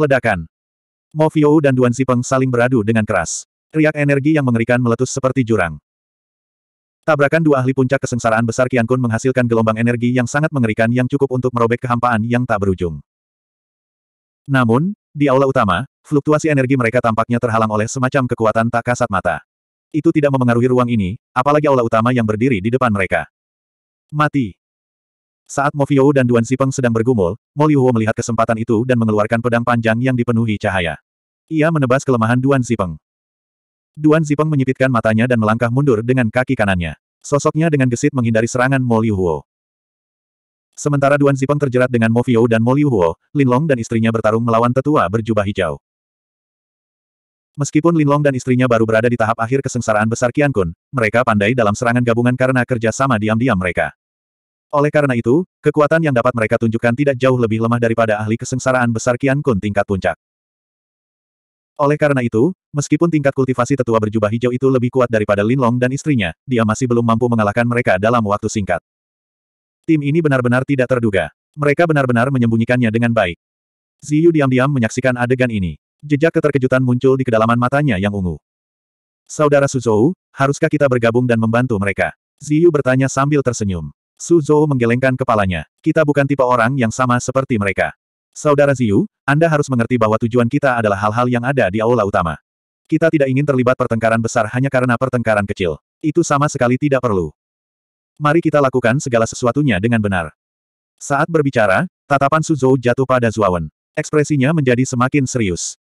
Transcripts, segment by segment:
Ledakan. Mofiu dan Duan Zipeng saling beradu dengan keras. Riak energi yang mengerikan meletus seperti jurang. Tabrakan dua ahli puncak kesengsaraan besar Kian Kun menghasilkan gelombang energi yang sangat mengerikan yang cukup untuk merobek kehampaan yang tak berujung. Namun, di aula utama, fluktuasi energi mereka tampaknya terhalang oleh semacam kekuatan tak kasat mata. Itu tidak memengaruhi ruang ini, apalagi aula utama yang berdiri di depan mereka. Mati. Saat Movio dan Duan Zipeng sedang bergumul, Mo Liuhuo melihat kesempatan itu dan mengeluarkan pedang panjang yang dipenuhi cahaya. Ia menebas kelemahan Duan Zipeng. Duan Zipeng menyipitkan matanya dan melangkah mundur dengan kaki kanannya. Sosoknya dengan gesit menghindari serangan Mo Liuhuo. Sementara Duan Zipeng terjerat dengan Movio dan Mo Liuhuo, Linlong dan istrinya bertarung melawan tetua berjubah hijau. Meskipun Linlong dan istrinya baru berada di tahap akhir kesengsaraan besar Qiankun, Kun, mereka pandai dalam serangan gabungan karena kerja sama diam-diam mereka. Oleh karena itu, kekuatan yang dapat mereka tunjukkan tidak jauh lebih lemah daripada ahli kesengsaraan besar Kian Kun tingkat puncak. Oleh karena itu, meskipun tingkat kultivasi tetua berjubah hijau itu lebih kuat daripada Lin Long dan istrinya, dia masih belum mampu mengalahkan mereka dalam waktu singkat. Tim ini benar-benar tidak terduga. Mereka benar-benar menyembunyikannya dengan baik. Ziyu diam-diam menyaksikan adegan ini. Jejak keterkejutan muncul di kedalaman matanya yang ungu. Saudara Suzhou, haruskah kita bergabung dan membantu mereka? Ziyu bertanya sambil tersenyum. Su Zhou menggelengkan kepalanya. Kita bukan tipe orang yang sama seperti mereka. Saudara Ziyu, Anda harus mengerti bahwa tujuan kita adalah hal-hal yang ada di aula utama. Kita tidak ingin terlibat pertengkaran besar hanya karena pertengkaran kecil. Itu sama sekali tidak perlu. Mari kita lakukan segala sesuatunya dengan benar. Saat berbicara, tatapan Su Zhou jatuh pada Zuowen. Ekspresinya menjadi semakin serius.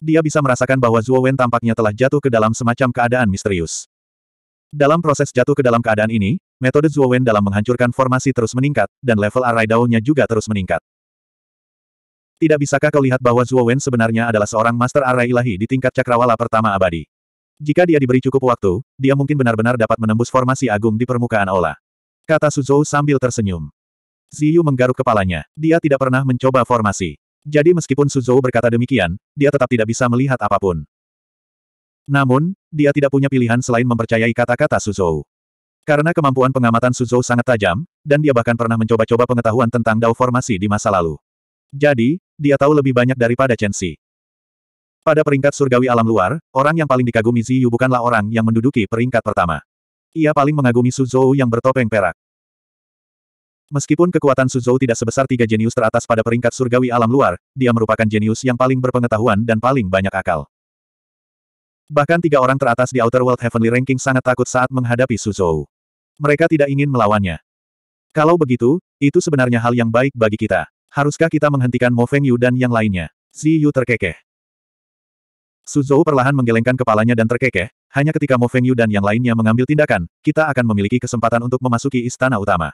Dia bisa merasakan bahwa Zuowen tampaknya telah jatuh ke dalam semacam keadaan misterius. Dalam proses jatuh ke dalam keadaan ini, metode Wen dalam menghancurkan formasi terus meningkat, dan level arai daunnya juga terus meningkat. Tidak bisakah kau lihat bahwa Wen sebenarnya adalah seorang master arai ilahi di tingkat cakrawala pertama abadi? Jika dia diberi cukup waktu, dia mungkin benar-benar dapat menembus formasi agung di permukaan aula. Kata Suzhou sambil tersenyum. Ziyu menggaruk kepalanya. Dia tidak pernah mencoba formasi. Jadi meskipun Suzhou berkata demikian, dia tetap tidak bisa melihat apapun. Namun, dia tidak punya pilihan selain mempercayai kata-kata Suzhou. Karena kemampuan pengamatan Suzhou sangat tajam, dan dia bahkan pernah mencoba-coba pengetahuan tentang Dao Formasi di masa lalu. Jadi, dia tahu lebih banyak daripada Chen Xi. Pada peringkat surgawi alam luar, orang yang paling dikagumi Ziyu bukanlah orang yang menduduki peringkat pertama. Ia paling mengagumi Suzhou yang bertopeng perak. Meskipun kekuatan Suzhou tidak sebesar tiga jenius teratas pada peringkat surgawi alam luar, dia merupakan jenius yang paling berpengetahuan dan paling banyak akal. Bahkan tiga orang teratas di Outer World Heavenly Ranking sangat takut saat menghadapi Suzhou. Mereka tidak ingin melawannya. Kalau begitu, itu sebenarnya hal yang baik bagi kita. Haruskah kita menghentikan Mo Feng Yu dan yang lainnya? Zi Yu terkekeh. Suzhou perlahan menggelengkan kepalanya dan terkekeh, hanya ketika Mo Feng Yu dan yang lainnya mengambil tindakan, kita akan memiliki kesempatan untuk memasuki istana utama.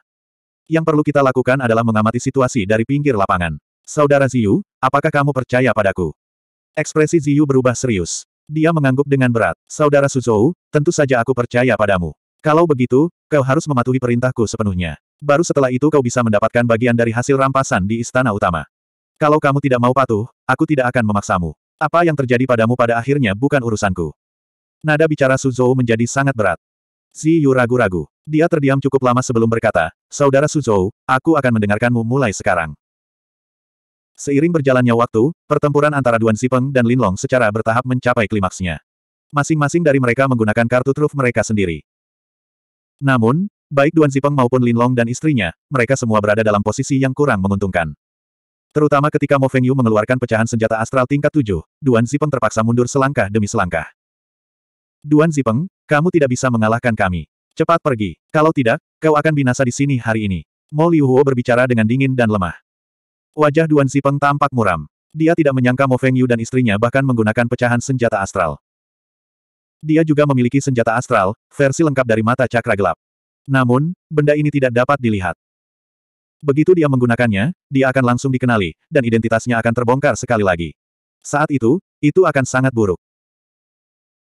Yang perlu kita lakukan adalah mengamati situasi dari pinggir lapangan. Saudara Ziyu, apakah kamu percaya padaku? Ekspresi Ziyu berubah serius. Dia mengangguk dengan berat. Saudara Suzhou tentu saja aku percaya padamu. Kalau begitu, kau harus mematuhi perintahku sepenuhnya. Baru setelah itu kau bisa mendapatkan bagian dari hasil rampasan di istana utama. Kalau kamu tidak mau patuh, aku tidak akan memaksamu. Apa yang terjadi padamu pada akhirnya bukan urusanku. Nada bicara Suzhou menjadi sangat berat. Si Yu ragu-ragu. Dia terdiam cukup lama sebelum berkata, Saudara Suzhou aku akan mendengarkanmu mulai sekarang. Seiring berjalannya waktu, pertempuran antara Duan Sipeng dan Linlong secara bertahap mencapai klimaksnya. Masing-masing dari mereka menggunakan kartu truf mereka sendiri. Namun, baik Duan Sipeng maupun Linlong dan istrinya, mereka semua berada dalam posisi yang kurang menguntungkan. Terutama ketika Mo Feng Yu mengeluarkan pecahan senjata astral tingkat 7, Duan Sipeng terpaksa mundur selangkah demi selangkah. Duan Sipeng, kamu tidak bisa mengalahkan kami. Cepat pergi. Kalau tidak, kau akan binasa di sini hari ini. Mo Huo berbicara dengan dingin dan lemah. Wajah Duan Zipeng tampak muram. Dia tidak menyangka Mo Feng Yu dan istrinya bahkan menggunakan pecahan senjata astral. Dia juga memiliki senjata astral, versi lengkap dari mata cakra gelap. Namun, benda ini tidak dapat dilihat. Begitu dia menggunakannya, dia akan langsung dikenali, dan identitasnya akan terbongkar sekali lagi. Saat itu, itu akan sangat buruk.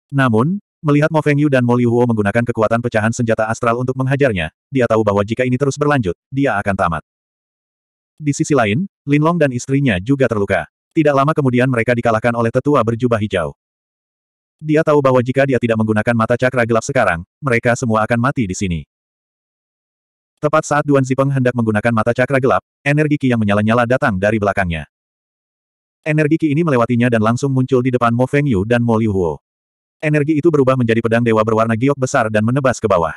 Namun, melihat Mo Feng Yu dan Mo Liu Huo menggunakan kekuatan pecahan senjata astral untuk menghajarnya, dia tahu bahwa jika ini terus berlanjut, dia akan tamat. Di sisi lain, Linlong dan istrinya juga terluka. Tidak lama kemudian mereka dikalahkan oleh tetua berjubah hijau. Dia tahu bahwa jika dia tidak menggunakan mata cakra gelap sekarang, mereka semua akan mati di sini. Tepat saat Duan Zipeng hendak menggunakan mata cakra gelap, energi ki yang menyala-nyala datang dari belakangnya. Energi ki ini melewatinya dan langsung muncul di depan Mo Feng Yu dan Mo Liu Huo. Energi itu berubah menjadi pedang dewa berwarna giok besar dan menebas ke bawah.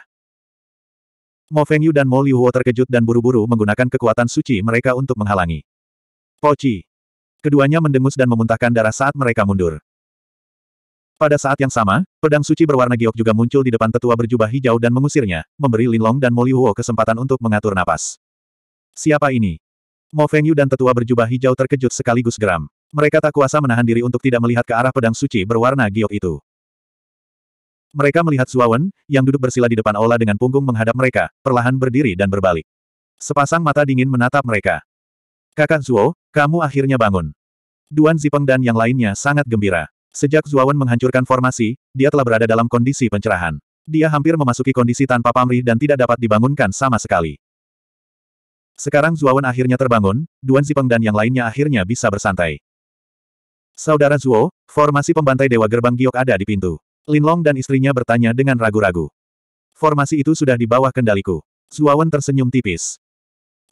Mo Yu dan Mo Huo terkejut dan buru-buru menggunakan kekuatan suci mereka untuk menghalangi. Poci. Keduanya mendengus dan memuntahkan darah saat mereka mundur. Pada saat yang sama, pedang suci berwarna giok juga muncul di depan tetua berjubah hijau dan mengusirnya, memberi Linlong dan Mo Huo kesempatan untuk mengatur napas. Siapa ini? Mo Yu dan tetua berjubah hijau terkejut sekaligus geram. Mereka tak kuasa menahan diri untuk tidak melihat ke arah pedang suci berwarna giok itu. Mereka melihat Zuawan, yang duduk bersila di depan aula dengan punggung menghadap mereka, perlahan berdiri dan berbalik. Sepasang mata dingin menatap mereka. Kakak Zuo, kamu akhirnya bangun. Duan Zipeng dan yang lainnya sangat gembira. Sejak Zuawan menghancurkan formasi, dia telah berada dalam kondisi pencerahan. Dia hampir memasuki kondisi tanpa pamrih dan tidak dapat dibangunkan sama sekali. Sekarang Zuawan akhirnya terbangun, Duan Zipeng dan yang lainnya akhirnya bisa bersantai. Saudara Zuo, formasi pembantai Dewa Gerbang Giok ada di pintu. Linlong dan istrinya bertanya dengan ragu-ragu. Formasi itu sudah di bawah kendaliku. Zuawan tersenyum tipis.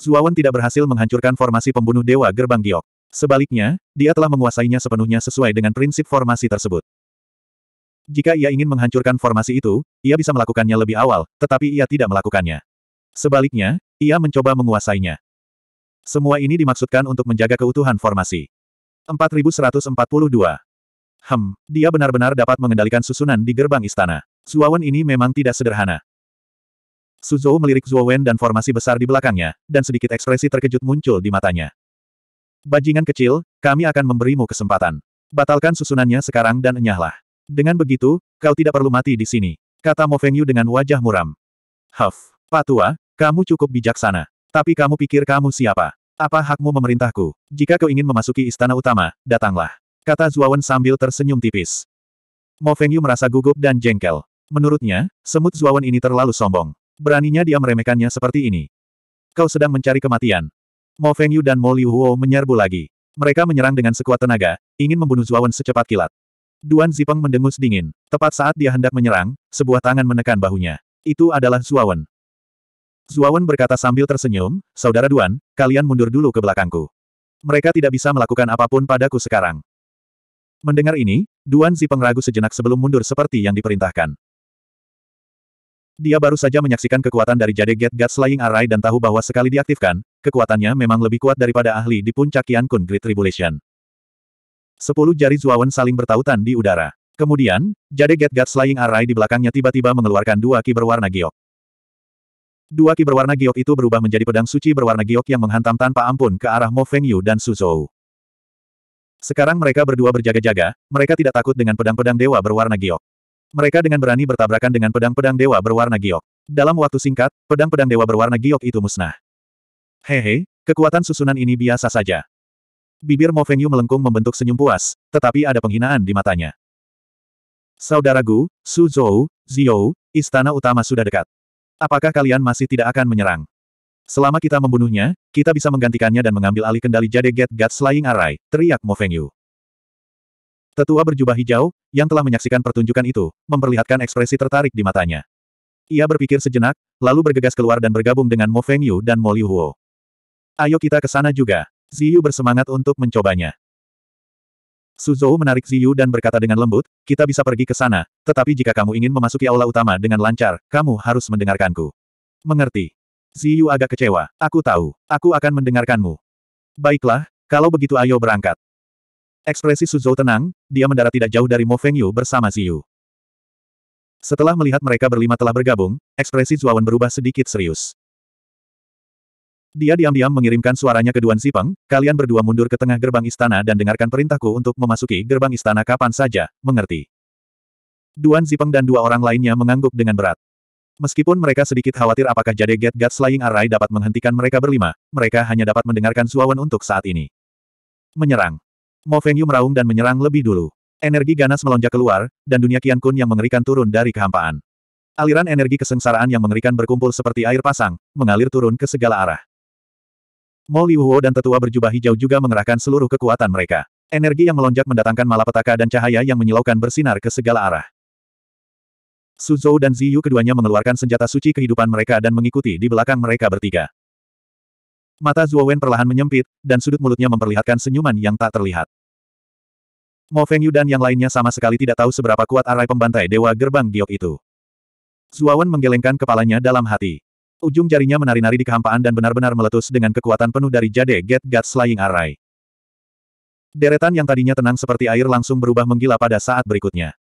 Zuawan tidak berhasil menghancurkan formasi pembunuh Dewa Gerbang Giok. Sebaliknya, dia telah menguasainya sepenuhnya sesuai dengan prinsip formasi tersebut. Jika ia ingin menghancurkan formasi itu, ia bisa melakukannya lebih awal, tetapi ia tidak melakukannya. Sebaliknya, ia mencoba menguasainya. Semua ini dimaksudkan untuk menjaga keutuhan formasi. 4142 Hem, dia benar-benar dapat mengendalikan susunan di gerbang istana. Zuowen ini memang tidak sederhana. Suzhou melirik Zuowen dan formasi besar di belakangnya, dan sedikit ekspresi terkejut muncul di matanya. Bajingan kecil, kami akan memberimu kesempatan. Batalkan susunannya sekarang dan enyahlah. Dengan begitu, kau tidak perlu mati di sini. Kata Mo Fengyu dengan wajah muram. Huff, Pak tua, kamu cukup bijaksana. Tapi kamu pikir kamu siapa? Apa hakmu memerintahku? Jika kau ingin memasuki istana utama, datanglah kata Zuawan sambil tersenyum tipis. Mo Fengyu merasa gugup dan jengkel. Menurutnya, semut Zuawan ini terlalu sombong. Beraninya dia meremehkannya seperti ini. Kau sedang mencari kematian. Mo Fengyu dan Mo Liu Huo menyerbu lagi. Mereka menyerang dengan sekuat tenaga, ingin membunuh Zuawan secepat kilat. Duan Zipeng mendengus dingin. Tepat saat dia hendak menyerang, sebuah tangan menekan bahunya. Itu adalah Zuawan. Zuawan berkata sambil tersenyum, Saudara Duan, kalian mundur dulu ke belakangku. Mereka tidak bisa melakukan apapun padaku sekarang. Mendengar ini, Duan Zipeng ragu sejenak sebelum mundur seperti yang diperintahkan. Dia baru saja menyaksikan kekuatan dari Jade Get God Slaying Array dan tahu bahwa sekali diaktifkan, kekuatannya memang lebih kuat daripada ahli di puncak Kian Kun Great Tribulation. Sepuluh jari Zuawan saling bertautan di udara. Kemudian, Jade Get God Slaying Array di belakangnya tiba-tiba mengeluarkan dua ki berwarna giok. Dua ki berwarna giok itu berubah menjadi pedang suci berwarna giok yang menghantam tanpa ampun ke arah Mo Feng Yu dan Suzhou. Zhou. Sekarang mereka berdua berjaga-jaga, mereka tidak takut dengan pedang-pedang dewa berwarna giok. Mereka dengan berani bertabrakan dengan pedang-pedang dewa berwarna giok. Dalam waktu singkat, pedang-pedang dewa berwarna giok itu musnah. Hehe, kekuatan susunan ini biasa saja. Bibir Mo Fengyu melengkung membentuk senyum puas, tetapi ada penghinaan di matanya. Saudaraku, Su Zhou, Ziyou, istana utama sudah dekat. Apakah kalian masih tidak akan menyerang? Selama kita membunuhnya, kita bisa menggantikannya dan mengambil alih kendali Jade Gate God Slaying Array, teriak Mo Feng Yu. Tetua berjubah hijau, yang telah menyaksikan pertunjukan itu, memperlihatkan ekspresi tertarik di matanya. Ia berpikir sejenak, lalu bergegas keluar dan bergabung dengan Mo Feng Yu dan Mo Liu Huo. Ayo kita ke sana juga. Ziyu bersemangat untuk mencobanya. Suzhou menarik Ziyu dan berkata dengan lembut, kita bisa pergi ke sana, tetapi jika kamu ingin memasuki aula utama dengan lancar, kamu harus mendengarkanku. Mengerti. Ziyu agak kecewa. Aku tahu. Aku akan mendengarkanmu. Baiklah, kalau begitu ayo berangkat. Ekspresi Suzhou tenang, dia mendarat tidak jauh dari Mo Fengyu bersama Ziyu. Setelah melihat mereka berlima telah bergabung, ekspresi Zuawan berubah sedikit serius. Dia diam-diam mengirimkan suaranya ke Duan Zipeng, kalian berdua mundur ke tengah gerbang istana dan dengarkan perintahku untuk memasuki gerbang istana kapan saja, mengerti. Duan Zipeng dan dua orang lainnya mengangguk dengan berat. Meskipun mereka sedikit khawatir apakah Jade Gate God Slaying Array dapat menghentikan mereka berlima, mereka hanya dapat mendengarkan suawan untuk saat ini. Menyerang. Mo Fengyu meraung dan menyerang lebih dulu. Energi ganas melonjak keluar, dan dunia Qian Kun yang mengerikan turun dari kehampaan. Aliran energi kesengsaraan yang mengerikan berkumpul seperti air pasang, mengalir turun ke segala arah. Mo Huo dan tetua berjubah hijau juga mengerahkan seluruh kekuatan mereka. Energi yang melonjak mendatangkan malapetaka dan cahaya yang menyilaukan bersinar ke segala arah. Suzhou dan Ziyu keduanya mengeluarkan senjata suci kehidupan mereka dan mengikuti di belakang mereka bertiga. Mata Zuo Wen perlahan menyempit, dan sudut mulutnya memperlihatkan senyuman yang tak terlihat. Mo Yu dan yang lainnya sama sekali tidak tahu seberapa kuat arai pembantai Dewa Gerbang Giok itu. Zuo Wen menggelengkan kepalanya dalam hati. Ujung jarinya menari-nari di kehampaan dan benar-benar meletus dengan kekuatan penuh dari jade Get God Slaying Arai. Deretan yang tadinya tenang seperti air langsung berubah menggila pada saat berikutnya.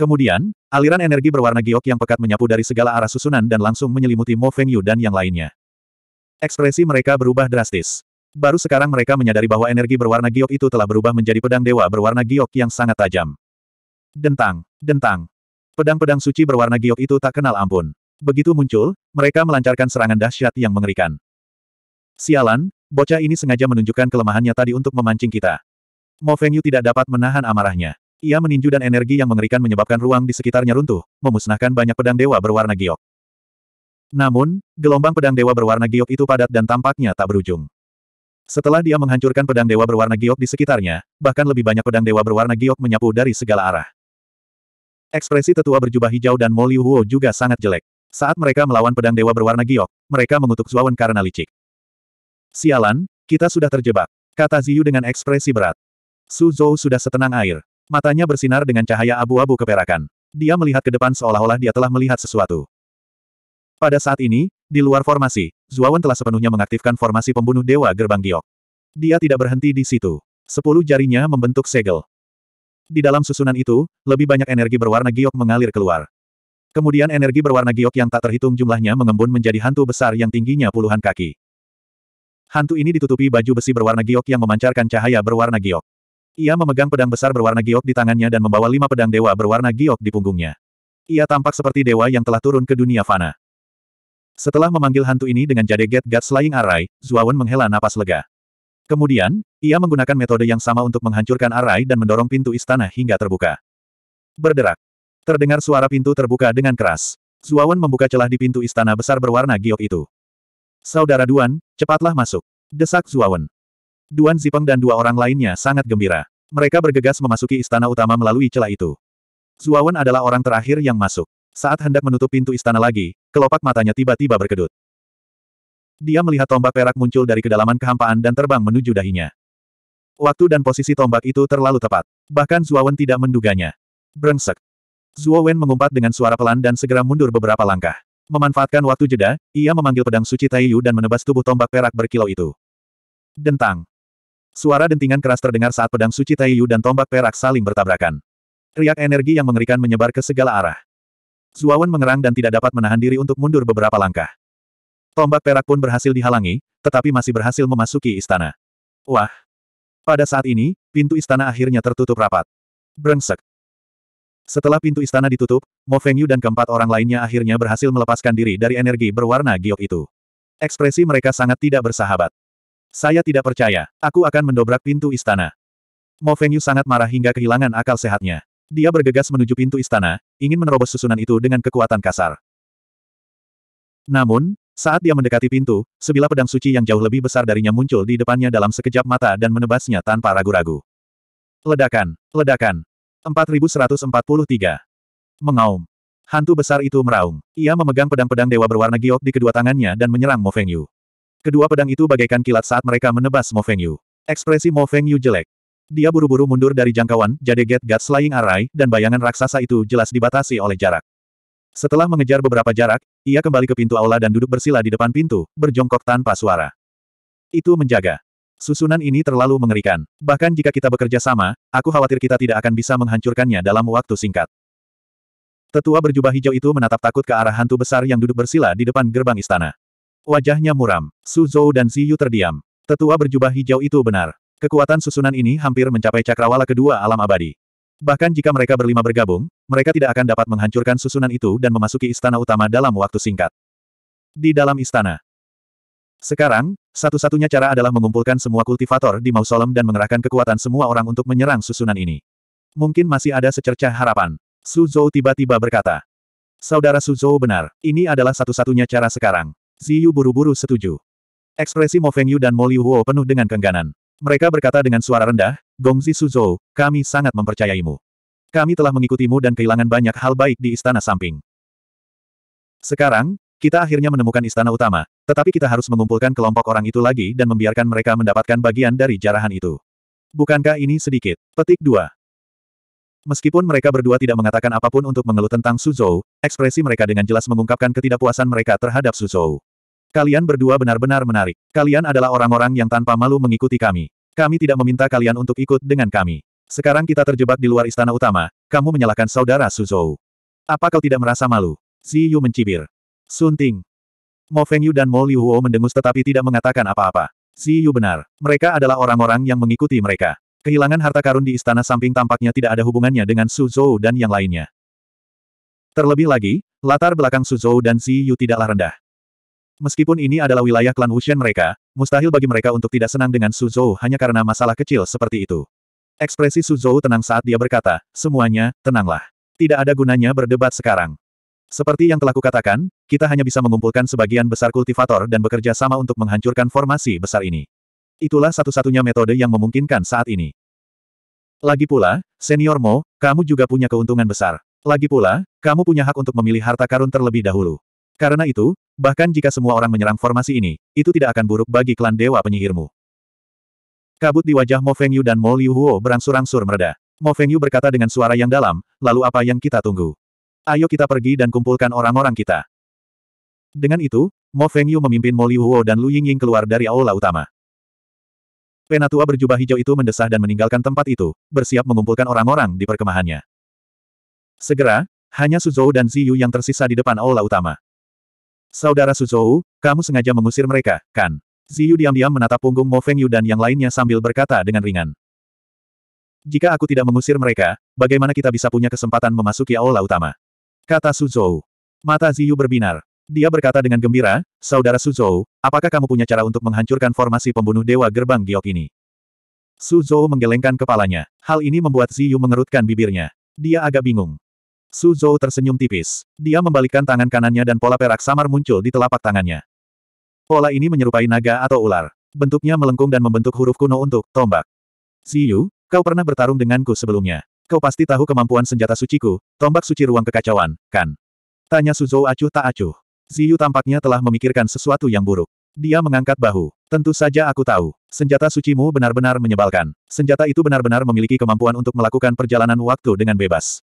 Kemudian, aliran energi berwarna giok yang pekat menyapu dari segala arah susunan dan langsung menyelimuti Mo Feng Yu dan yang lainnya. Ekspresi mereka berubah drastis. Baru sekarang mereka menyadari bahwa energi berwarna giok itu telah berubah menjadi pedang dewa berwarna giok yang sangat tajam. Dentang, dentang. Pedang-pedang suci berwarna giok itu tak kenal ampun. Begitu muncul, mereka melancarkan serangan dahsyat yang mengerikan. Sialan, bocah ini sengaja menunjukkan kelemahannya tadi untuk memancing kita. Mo Feng Yu tidak dapat menahan amarahnya. Ia meninju dan energi yang mengerikan menyebabkan ruang di sekitarnya runtuh, memusnahkan banyak pedang dewa berwarna giok. Namun, gelombang pedang dewa berwarna giok itu padat dan tampaknya tak berujung. Setelah dia menghancurkan pedang dewa berwarna giok di sekitarnya, bahkan lebih banyak pedang dewa berwarna giok menyapu dari segala arah. Ekspresi tetua berjubah hijau dan Mo Liu Huo juga sangat jelek. Saat mereka melawan pedang dewa berwarna giok, mereka mengutuk Zuawan karena licik. Sialan, kita sudah terjebak, kata Ziyu dengan ekspresi berat. Su Zhou sudah setenang air. Matanya bersinar dengan cahaya abu-abu keperakan. Dia melihat ke depan seolah-olah dia telah melihat sesuatu. Pada saat ini, di luar formasi, Zuawan telah sepenuhnya mengaktifkan formasi pembunuh Dewa Gerbang Giok. Dia tidak berhenti di situ. Sepuluh jarinya membentuk segel. Di dalam susunan itu, lebih banyak energi berwarna giok mengalir keluar. Kemudian energi berwarna giok yang tak terhitung jumlahnya mengembun menjadi hantu besar yang tingginya puluhan kaki. Hantu ini ditutupi baju besi berwarna giok yang memancarkan cahaya berwarna giok. Ia memegang pedang besar berwarna giok di tangannya dan membawa lima pedang dewa berwarna giok di punggungnya. Ia tampak seperti dewa yang telah turun ke dunia fana. Setelah memanggil hantu ini dengan Get Guts Flying Arai, Zuawan menghela napas lega. Kemudian, ia menggunakan metode yang sama untuk menghancurkan arai dan mendorong pintu istana hingga terbuka. Berderak. Terdengar suara pintu terbuka dengan keras. Zuawan membuka celah di pintu istana besar berwarna giok itu. Saudara Duan, cepatlah masuk. Desak Zuawan. Duan Zipeng dan dua orang lainnya sangat gembira. Mereka bergegas memasuki istana utama melalui celah itu. Zuawan adalah orang terakhir yang masuk. Saat hendak menutup pintu istana lagi, kelopak matanya tiba-tiba berkedut. Dia melihat tombak perak muncul dari kedalaman kehampaan dan terbang menuju dahinya. Waktu dan posisi tombak itu terlalu tepat. Bahkan Zuawan tidak menduganya. Brengsek. Zuawan mengumpat dengan suara pelan dan segera mundur beberapa langkah. Memanfaatkan waktu jeda, ia memanggil pedang suci Taiyu dan menebas tubuh tombak perak berkilau itu. Dentang. Suara dentingan keras terdengar saat pedang suci Taiyu dan tombak perak saling bertabrakan. Riak energi yang mengerikan menyebar ke segala arah. Zuawan mengerang dan tidak dapat menahan diri untuk mundur beberapa langkah. Tombak perak pun berhasil dihalangi, tetapi masih berhasil memasuki istana. Wah! Pada saat ini, pintu istana akhirnya tertutup rapat. Brengsek! Setelah pintu istana ditutup, Mo Feng Yu dan keempat orang lainnya akhirnya berhasil melepaskan diri dari energi berwarna giok itu. Ekspresi mereka sangat tidak bersahabat. Saya tidak percaya, aku akan mendobrak pintu istana. Mo Fengyu sangat marah hingga kehilangan akal sehatnya. Dia bergegas menuju pintu istana, ingin menerobos susunan itu dengan kekuatan kasar. Namun, saat dia mendekati pintu, sebilah pedang suci yang jauh lebih besar darinya muncul di depannya dalam sekejap mata dan menebasnya tanpa ragu-ragu. Ledakan, ledakan. 4143. Mengaum. Hantu besar itu meraung. Ia memegang pedang-pedang dewa berwarna giok di kedua tangannya dan menyerang Mo Fengyu. Kedua pedang itu bagaikan kilat saat mereka menebas Mo Feng Yu. Ekspresi Mo Feng Yu jelek. Dia buru-buru mundur dari jangkauan, jadi Get God Slaying Arai, dan bayangan raksasa itu jelas dibatasi oleh jarak. Setelah mengejar beberapa jarak, ia kembali ke pintu aula dan duduk bersila di depan pintu, berjongkok tanpa suara. Itu menjaga. Susunan ini terlalu mengerikan. Bahkan jika kita bekerja sama, aku khawatir kita tidak akan bisa menghancurkannya dalam waktu singkat. Tetua berjubah hijau itu menatap takut ke arah hantu besar yang duduk bersila di depan gerbang istana. Wajahnya muram. Su Zhou dan Ziyu terdiam. Tetua berjubah hijau itu benar. Kekuatan susunan ini hampir mencapai cakrawala kedua alam abadi. Bahkan jika mereka berlima bergabung, mereka tidak akan dapat menghancurkan susunan itu dan memasuki istana utama dalam waktu singkat. Di dalam istana. Sekarang, satu-satunya cara adalah mengumpulkan semua kultivator di mausolem dan mengerahkan kekuatan semua orang untuk menyerang susunan ini. Mungkin masih ada secercah harapan. Su Zhou tiba-tiba berkata. Saudara Su Zhou benar, ini adalah satu-satunya cara sekarang. Ziyu buru-buru setuju. Ekspresi Mo Feng Yu dan Mo Liu Huo penuh dengan kengganan. Mereka berkata dengan suara rendah, Gongzi Suzhou, kami sangat mempercayaimu. Kami telah mengikutimu dan kehilangan banyak hal baik di istana samping. Sekarang, kita akhirnya menemukan istana utama, tetapi kita harus mengumpulkan kelompok orang itu lagi dan membiarkan mereka mendapatkan bagian dari jarahan itu. Bukankah ini sedikit? Petik 2. Meskipun mereka berdua tidak mengatakan apapun untuk mengeluh tentang Suzhou, ekspresi mereka dengan jelas mengungkapkan ketidakpuasan mereka terhadap Suzhou. Kalian berdua benar-benar menarik. Kalian adalah orang-orang yang tanpa malu mengikuti kami. Kami tidak meminta kalian untuk ikut dengan kami. Sekarang kita terjebak di luar istana utama, kamu menyalahkan saudara Suzhou. Apa kau tidak merasa malu? Si Yu mencibir. Sunting. Mo Feng Yu dan Mo Huo mendengus tetapi tidak mengatakan apa-apa. Si Yu benar. Mereka adalah orang-orang yang mengikuti mereka. Kehilangan harta karun di istana samping tampaknya tidak ada hubungannya dengan Suzhou dan yang lainnya. Terlebih lagi, latar belakang Suzhou dan Si Yu tidaklah rendah. Meskipun ini adalah wilayah klan Wushen mereka, mustahil bagi mereka untuk tidak senang dengan Su Zhou hanya karena masalah kecil seperti itu. Ekspresi Su Zhou tenang saat dia berkata, semuanya, tenanglah. Tidak ada gunanya berdebat sekarang. Seperti yang telah kukatakan, kita hanya bisa mengumpulkan sebagian besar kultivator dan bekerja sama untuk menghancurkan formasi besar ini. Itulah satu-satunya metode yang memungkinkan saat ini. Lagi pula, senior Mo, kamu juga punya keuntungan besar. Lagi pula, kamu punya hak untuk memilih harta karun terlebih dahulu. Karena itu, bahkan jika semua orang menyerang formasi ini, itu tidak akan buruk bagi klan Dewa Penyihirmu. Kabut di wajah Mo Feng Yu dan Mo Liu Huo berangsur-angsur mereda. Mo Feng Yu berkata dengan suara yang dalam, lalu apa yang kita tunggu? Ayo kita pergi dan kumpulkan orang-orang kita. Dengan itu, Mo Feng Yu memimpin Mo Liu Huo dan Lu Yingying keluar dari aula utama. Penatua berjubah hijau itu mendesah dan meninggalkan tempat itu, bersiap mengumpulkan orang-orang di perkemahannya. Segera, hanya Suzhou dan Ziyu yang tersisa di depan aula utama. Saudara Suzhou, kamu sengaja mengusir mereka, kan? Ziyu diam-diam menatap punggung Mo Feng Yu dan yang lainnya sambil berkata dengan ringan. Jika aku tidak mengusir mereka, bagaimana kita bisa punya kesempatan memasuki aula utama? Kata Suzhou. Mata Ziyu berbinar. Dia berkata dengan gembira, Saudara Suzhou, apakah kamu punya cara untuk menghancurkan formasi pembunuh Dewa Gerbang Giok ini? Suzhou menggelengkan kepalanya. Hal ini membuat Ziyu mengerutkan bibirnya. Dia agak bingung. Su Zhou tersenyum tipis. Dia membalikkan tangan kanannya dan pola perak samar muncul di telapak tangannya. Pola ini menyerupai naga atau ular. Bentuknya melengkung dan membentuk huruf kuno untuk tombak. Ziyu, kau pernah bertarung denganku sebelumnya. Kau pasti tahu kemampuan senjata suciku, tombak suci ruang kekacauan, kan? Tanya Suzou acuh tak acuh. Ziyu tampaknya telah memikirkan sesuatu yang buruk. Dia mengangkat bahu. Tentu saja aku tahu. Senjata sucimu benar-benar menyebalkan. Senjata itu benar-benar memiliki kemampuan untuk melakukan perjalanan waktu dengan bebas.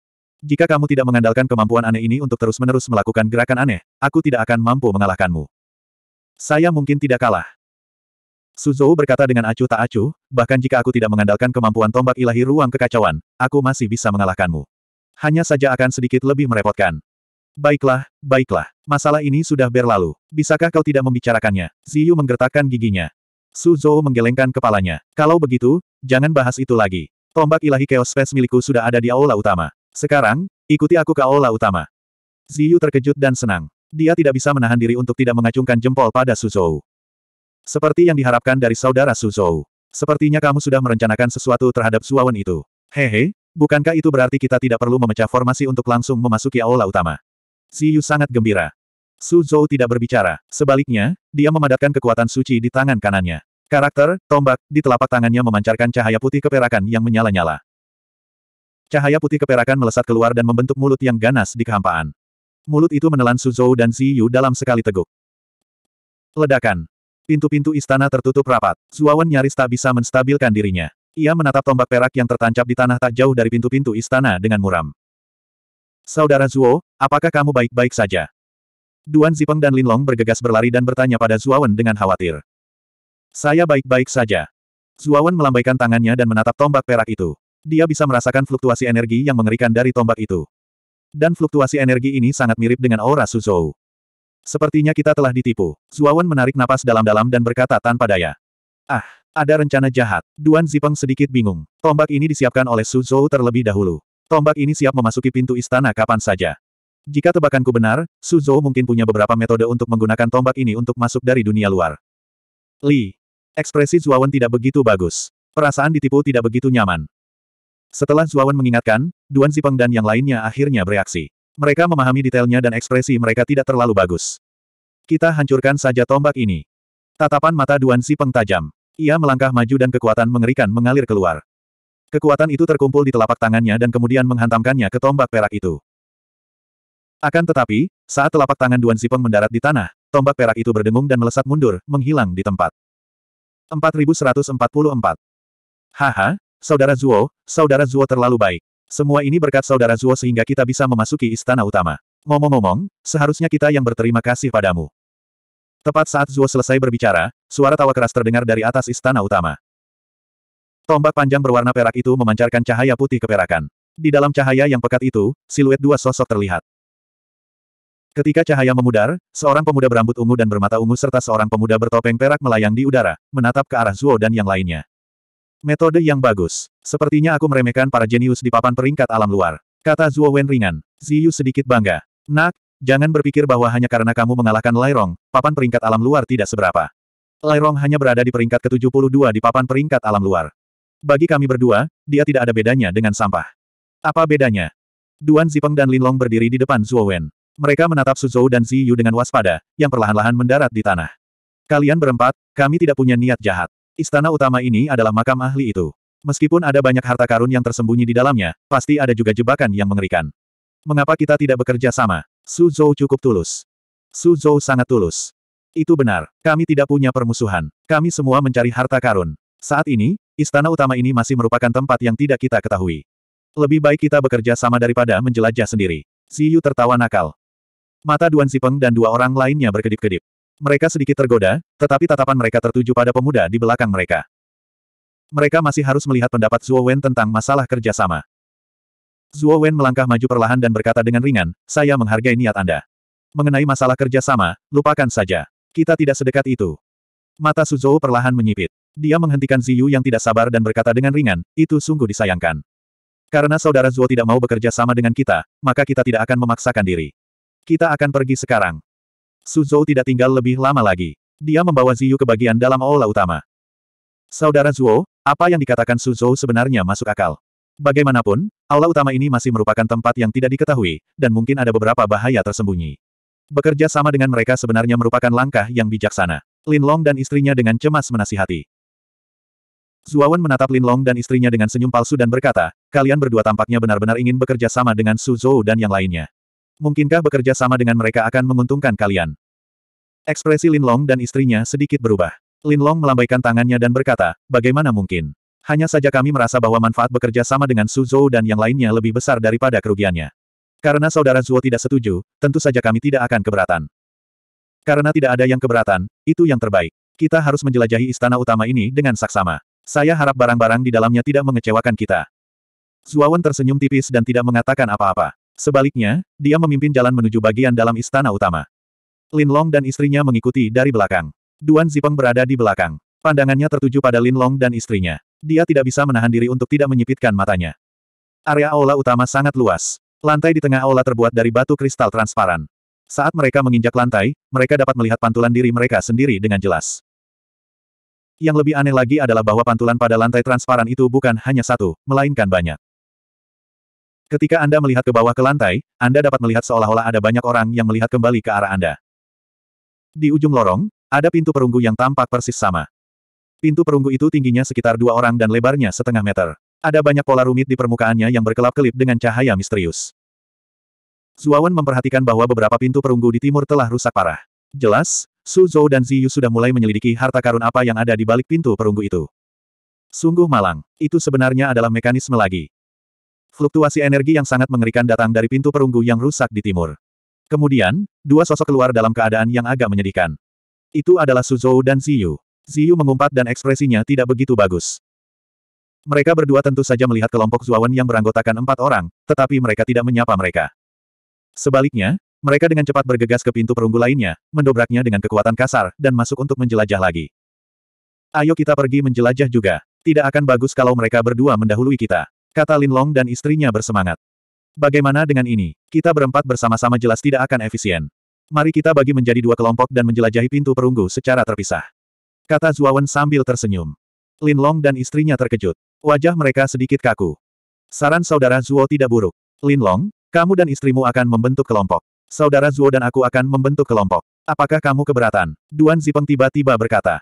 Jika kamu tidak mengandalkan kemampuan aneh ini untuk terus-menerus melakukan gerakan aneh, aku tidak akan mampu mengalahkanmu. Saya mungkin tidak kalah. Suzhou berkata dengan acuh tak acuh, bahkan jika aku tidak mengandalkan kemampuan tombak ilahi ruang kekacauan, aku masih bisa mengalahkanmu. Hanya saja akan sedikit lebih merepotkan. Baiklah, baiklah. Masalah ini sudah berlalu. Bisakah kau tidak membicarakannya? Ziyu menggertakkan giginya. Suzhou menggelengkan kepalanya. Kalau begitu, jangan bahas itu lagi. Tombak ilahi Chaos Space milikku sudah ada di aula utama. Sekarang, ikuti aku ke aula utama. Ziyu terkejut dan senang. Dia tidak bisa menahan diri untuk tidak mengacungkan jempol pada Suzhou. Seperti yang diharapkan dari saudara Suzhou. Sepertinya kamu sudah merencanakan sesuatu terhadap Suawen itu. Hehe, bukankah itu berarti kita tidak perlu memecah formasi untuk langsung memasuki aula utama? Ziyu sangat gembira. Suzhou tidak berbicara. Sebaliknya, dia memadatkan kekuatan suci di tangan kanannya. Karakter, tombak, di telapak tangannya memancarkan cahaya putih keperakan yang menyala-nyala. Cahaya putih keperakan melesat keluar dan membentuk mulut yang ganas di kehampaan. Mulut itu menelan Suzhou dan Ziyu dalam sekali teguk. Ledakan. Pintu-pintu istana tertutup rapat. Zuawan nyaris tak bisa menstabilkan dirinya. Ia menatap tombak perak yang tertancap di tanah tak jauh dari pintu-pintu istana dengan muram. Saudara Zuo, apakah kamu baik-baik saja? Duan Zipeng dan Linlong bergegas berlari dan bertanya pada Zuawan dengan khawatir. Saya baik-baik saja. Zuawan melambaikan tangannya dan menatap tombak perak itu. Dia bisa merasakan fluktuasi energi yang mengerikan dari tombak itu. Dan fluktuasi energi ini sangat mirip dengan aura Suzhou. Sepertinya kita telah ditipu. Zuawan menarik napas dalam-dalam dan berkata tanpa daya. Ah, ada rencana jahat. Duan Zipeng sedikit bingung. Tombak ini disiapkan oleh Suzhou terlebih dahulu. Tombak ini siap memasuki pintu istana kapan saja. Jika tebakanku benar, Suzhou mungkin punya beberapa metode untuk menggunakan tombak ini untuk masuk dari dunia luar. Li. Ekspresi Zuawan tidak begitu bagus. Perasaan ditipu tidak begitu nyaman. Setelah Zuawan mengingatkan, Duan Zipeng dan yang lainnya akhirnya bereaksi. Mereka memahami detailnya dan ekspresi mereka tidak terlalu bagus. Kita hancurkan saja tombak ini. Tatapan mata Duan Zipeng tajam. Ia melangkah maju dan kekuatan mengerikan mengalir keluar. Kekuatan itu terkumpul di telapak tangannya dan kemudian menghantamkannya ke tombak perak itu. Akan tetapi, saat telapak tangan Duan Zipeng mendarat di tanah, tombak perak itu berdengung dan melesat mundur, menghilang di tempat. 4144 Haha, Saudara Zuo, Saudara Zuo terlalu baik. Semua ini berkat Saudara Zuo sehingga kita bisa memasuki istana utama. Ngomong-ngomong, seharusnya kita yang berterima kasih padamu. Tepat saat Zuo selesai berbicara, suara tawa keras terdengar dari atas istana utama. Tombak panjang berwarna perak itu memancarkan cahaya putih keperakan. Di dalam cahaya yang pekat itu, siluet dua sosok terlihat. Ketika cahaya memudar, seorang pemuda berambut ungu dan bermata ungu serta seorang pemuda bertopeng perak melayang di udara, menatap ke arah Zuo dan yang lainnya. Metode yang bagus. Sepertinya aku meremehkan para jenius di papan peringkat alam luar. Kata Zuo Wen ringan. Ziyu sedikit bangga. Nak, jangan berpikir bahwa hanya karena kamu mengalahkan Lairong, papan peringkat alam luar tidak seberapa. Lairong hanya berada di peringkat ke-72 di papan peringkat alam luar. Bagi kami berdua, dia tidak ada bedanya dengan sampah. Apa bedanya? Duan Zipeng dan Linlong berdiri di depan Zuo Wen. Mereka menatap Suzhou dan Ziyu dengan waspada, yang perlahan-lahan mendarat di tanah. Kalian berempat, kami tidak punya niat jahat. Istana utama ini adalah makam ahli itu. Meskipun ada banyak harta karun yang tersembunyi di dalamnya, pasti ada juga jebakan yang mengerikan. Mengapa kita tidak bekerja sama? Su Zhou cukup tulus. Su Zhou sangat tulus. Itu benar, kami tidak punya permusuhan. Kami semua mencari harta karun. Saat ini, istana utama ini masih merupakan tempat yang tidak kita ketahui. Lebih baik kita bekerja sama daripada menjelajah sendiri. Ziyu tertawa nakal. Mata Duan Sipeng dan dua orang lainnya berkedip-kedip. Mereka sedikit tergoda, tetapi tatapan mereka tertuju pada pemuda di belakang mereka. Mereka masih harus melihat pendapat Zhuo Wen tentang masalah kerjasama. Zhuo Wen melangkah maju perlahan dan berkata dengan ringan, saya menghargai niat Anda. Mengenai masalah kerjasama, lupakan saja. Kita tidak sedekat itu. Mata Suzhou perlahan menyipit. Dia menghentikan Ziyu yang tidak sabar dan berkata dengan ringan, itu sungguh disayangkan. Karena saudara Zuo tidak mau bekerja sama dengan kita, maka kita tidak akan memaksakan diri. Kita akan pergi sekarang. Suzhou tidak tinggal lebih lama lagi. Dia membawa Ziyu ke bagian dalam aula utama. Saudara Zuo, apa yang dikatakan Suzhou sebenarnya masuk akal. Bagaimanapun, aula utama ini masih merupakan tempat yang tidak diketahui, dan mungkin ada beberapa bahaya tersembunyi. Bekerja sama dengan mereka sebenarnya merupakan langkah yang bijaksana. Lin Long dan istrinya dengan cemas menasihati. Zuawan menatap Lin Long dan istrinya dengan senyum palsu dan berkata, kalian berdua tampaknya benar-benar ingin bekerja sama dengan Suzhou dan yang lainnya. Mungkinkah bekerja sama dengan mereka akan menguntungkan kalian? Ekspresi Lin Long dan istrinya sedikit berubah. Lin Long melambaikan tangannya dan berkata, bagaimana mungkin? Hanya saja kami merasa bahwa manfaat bekerja sama dengan Su Zhou dan yang lainnya lebih besar daripada kerugiannya. Karena saudara Zuo tidak setuju, tentu saja kami tidak akan keberatan. Karena tidak ada yang keberatan, itu yang terbaik. Kita harus menjelajahi istana utama ini dengan saksama. Saya harap barang-barang di dalamnya tidak mengecewakan kita. Zuawan tersenyum tipis dan tidak mengatakan apa-apa. Sebaliknya, dia memimpin jalan menuju bagian dalam istana utama. Lin Long dan istrinya mengikuti dari belakang. Duan Zipeng berada di belakang. Pandangannya tertuju pada Lin Long dan istrinya. Dia tidak bisa menahan diri untuk tidak menyipitkan matanya. Area aula utama sangat luas. Lantai di tengah aula terbuat dari batu kristal transparan. Saat mereka menginjak lantai, mereka dapat melihat pantulan diri mereka sendiri dengan jelas. Yang lebih aneh lagi adalah bahwa pantulan pada lantai transparan itu bukan hanya satu, melainkan banyak. Ketika Anda melihat ke bawah ke lantai, Anda dapat melihat seolah-olah ada banyak orang yang melihat kembali ke arah Anda. Di ujung lorong, ada pintu perunggu yang tampak persis sama. Pintu perunggu itu tingginya sekitar dua orang dan lebarnya setengah meter. Ada banyak pola rumit di permukaannya yang berkelap-kelip dengan cahaya misterius. Zuawan memperhatikan bahwa beberapa pintu perunggu di timur telah rusak parah. Jelas, Su Zhou dan Ziyu sudah mulai menyelidiki harta karun apa yang ada di balik pintu perunggu itu. Sungguh malang, itu sebenarnya adalah mekanisme lagi. Fluktuasi energi yang sangat mengerikan datang dari pintu perunggu yang rusak di timur. Kemudian, dua sosok keluar dalam keadaan yang agak menyedihkan. Itu adalah Suzhou dan Ziyu. Ziyu mengumpat dan ekspresinya tidak begitu bagus. Mereka berdua tentu saja melihat kelompok Zuawan yang beranggotakan empat orang, tetapi mereka tidak menyapa mereka. Sebaliknya, mereka dengan cepat bergegas ke pintu perunggu lainnya, mendobraknya dengan kekuatan kasar, dan masuk untuk menjelajah lagi. Ayo kita pergi menjelajah juga. Tidak akan bagus kalau mereka berdua mendahului kita. Kata Lin Long dan istrinya bersemangat. Bagaimana dengan ini? Kita berempat bersama-sama jelas tidak akan efisien. Mari kita bagi menjadi dua kelompok dan menjelajahi pintu perunggu secara terpisah. Kata Zuawan sambil tersenyum. Lin Long dan istrinya terkejut. Wajah mereka sedikit kaku. Saran saudara Zuo tidak buruk. Lin Long, kamu dan istrimu akan membentuk kelompok. Saudara Zuo dan aku akan membentuk kelompok. Apakah kamu keberatan? Duan Zipeng tiba-tiba berkata.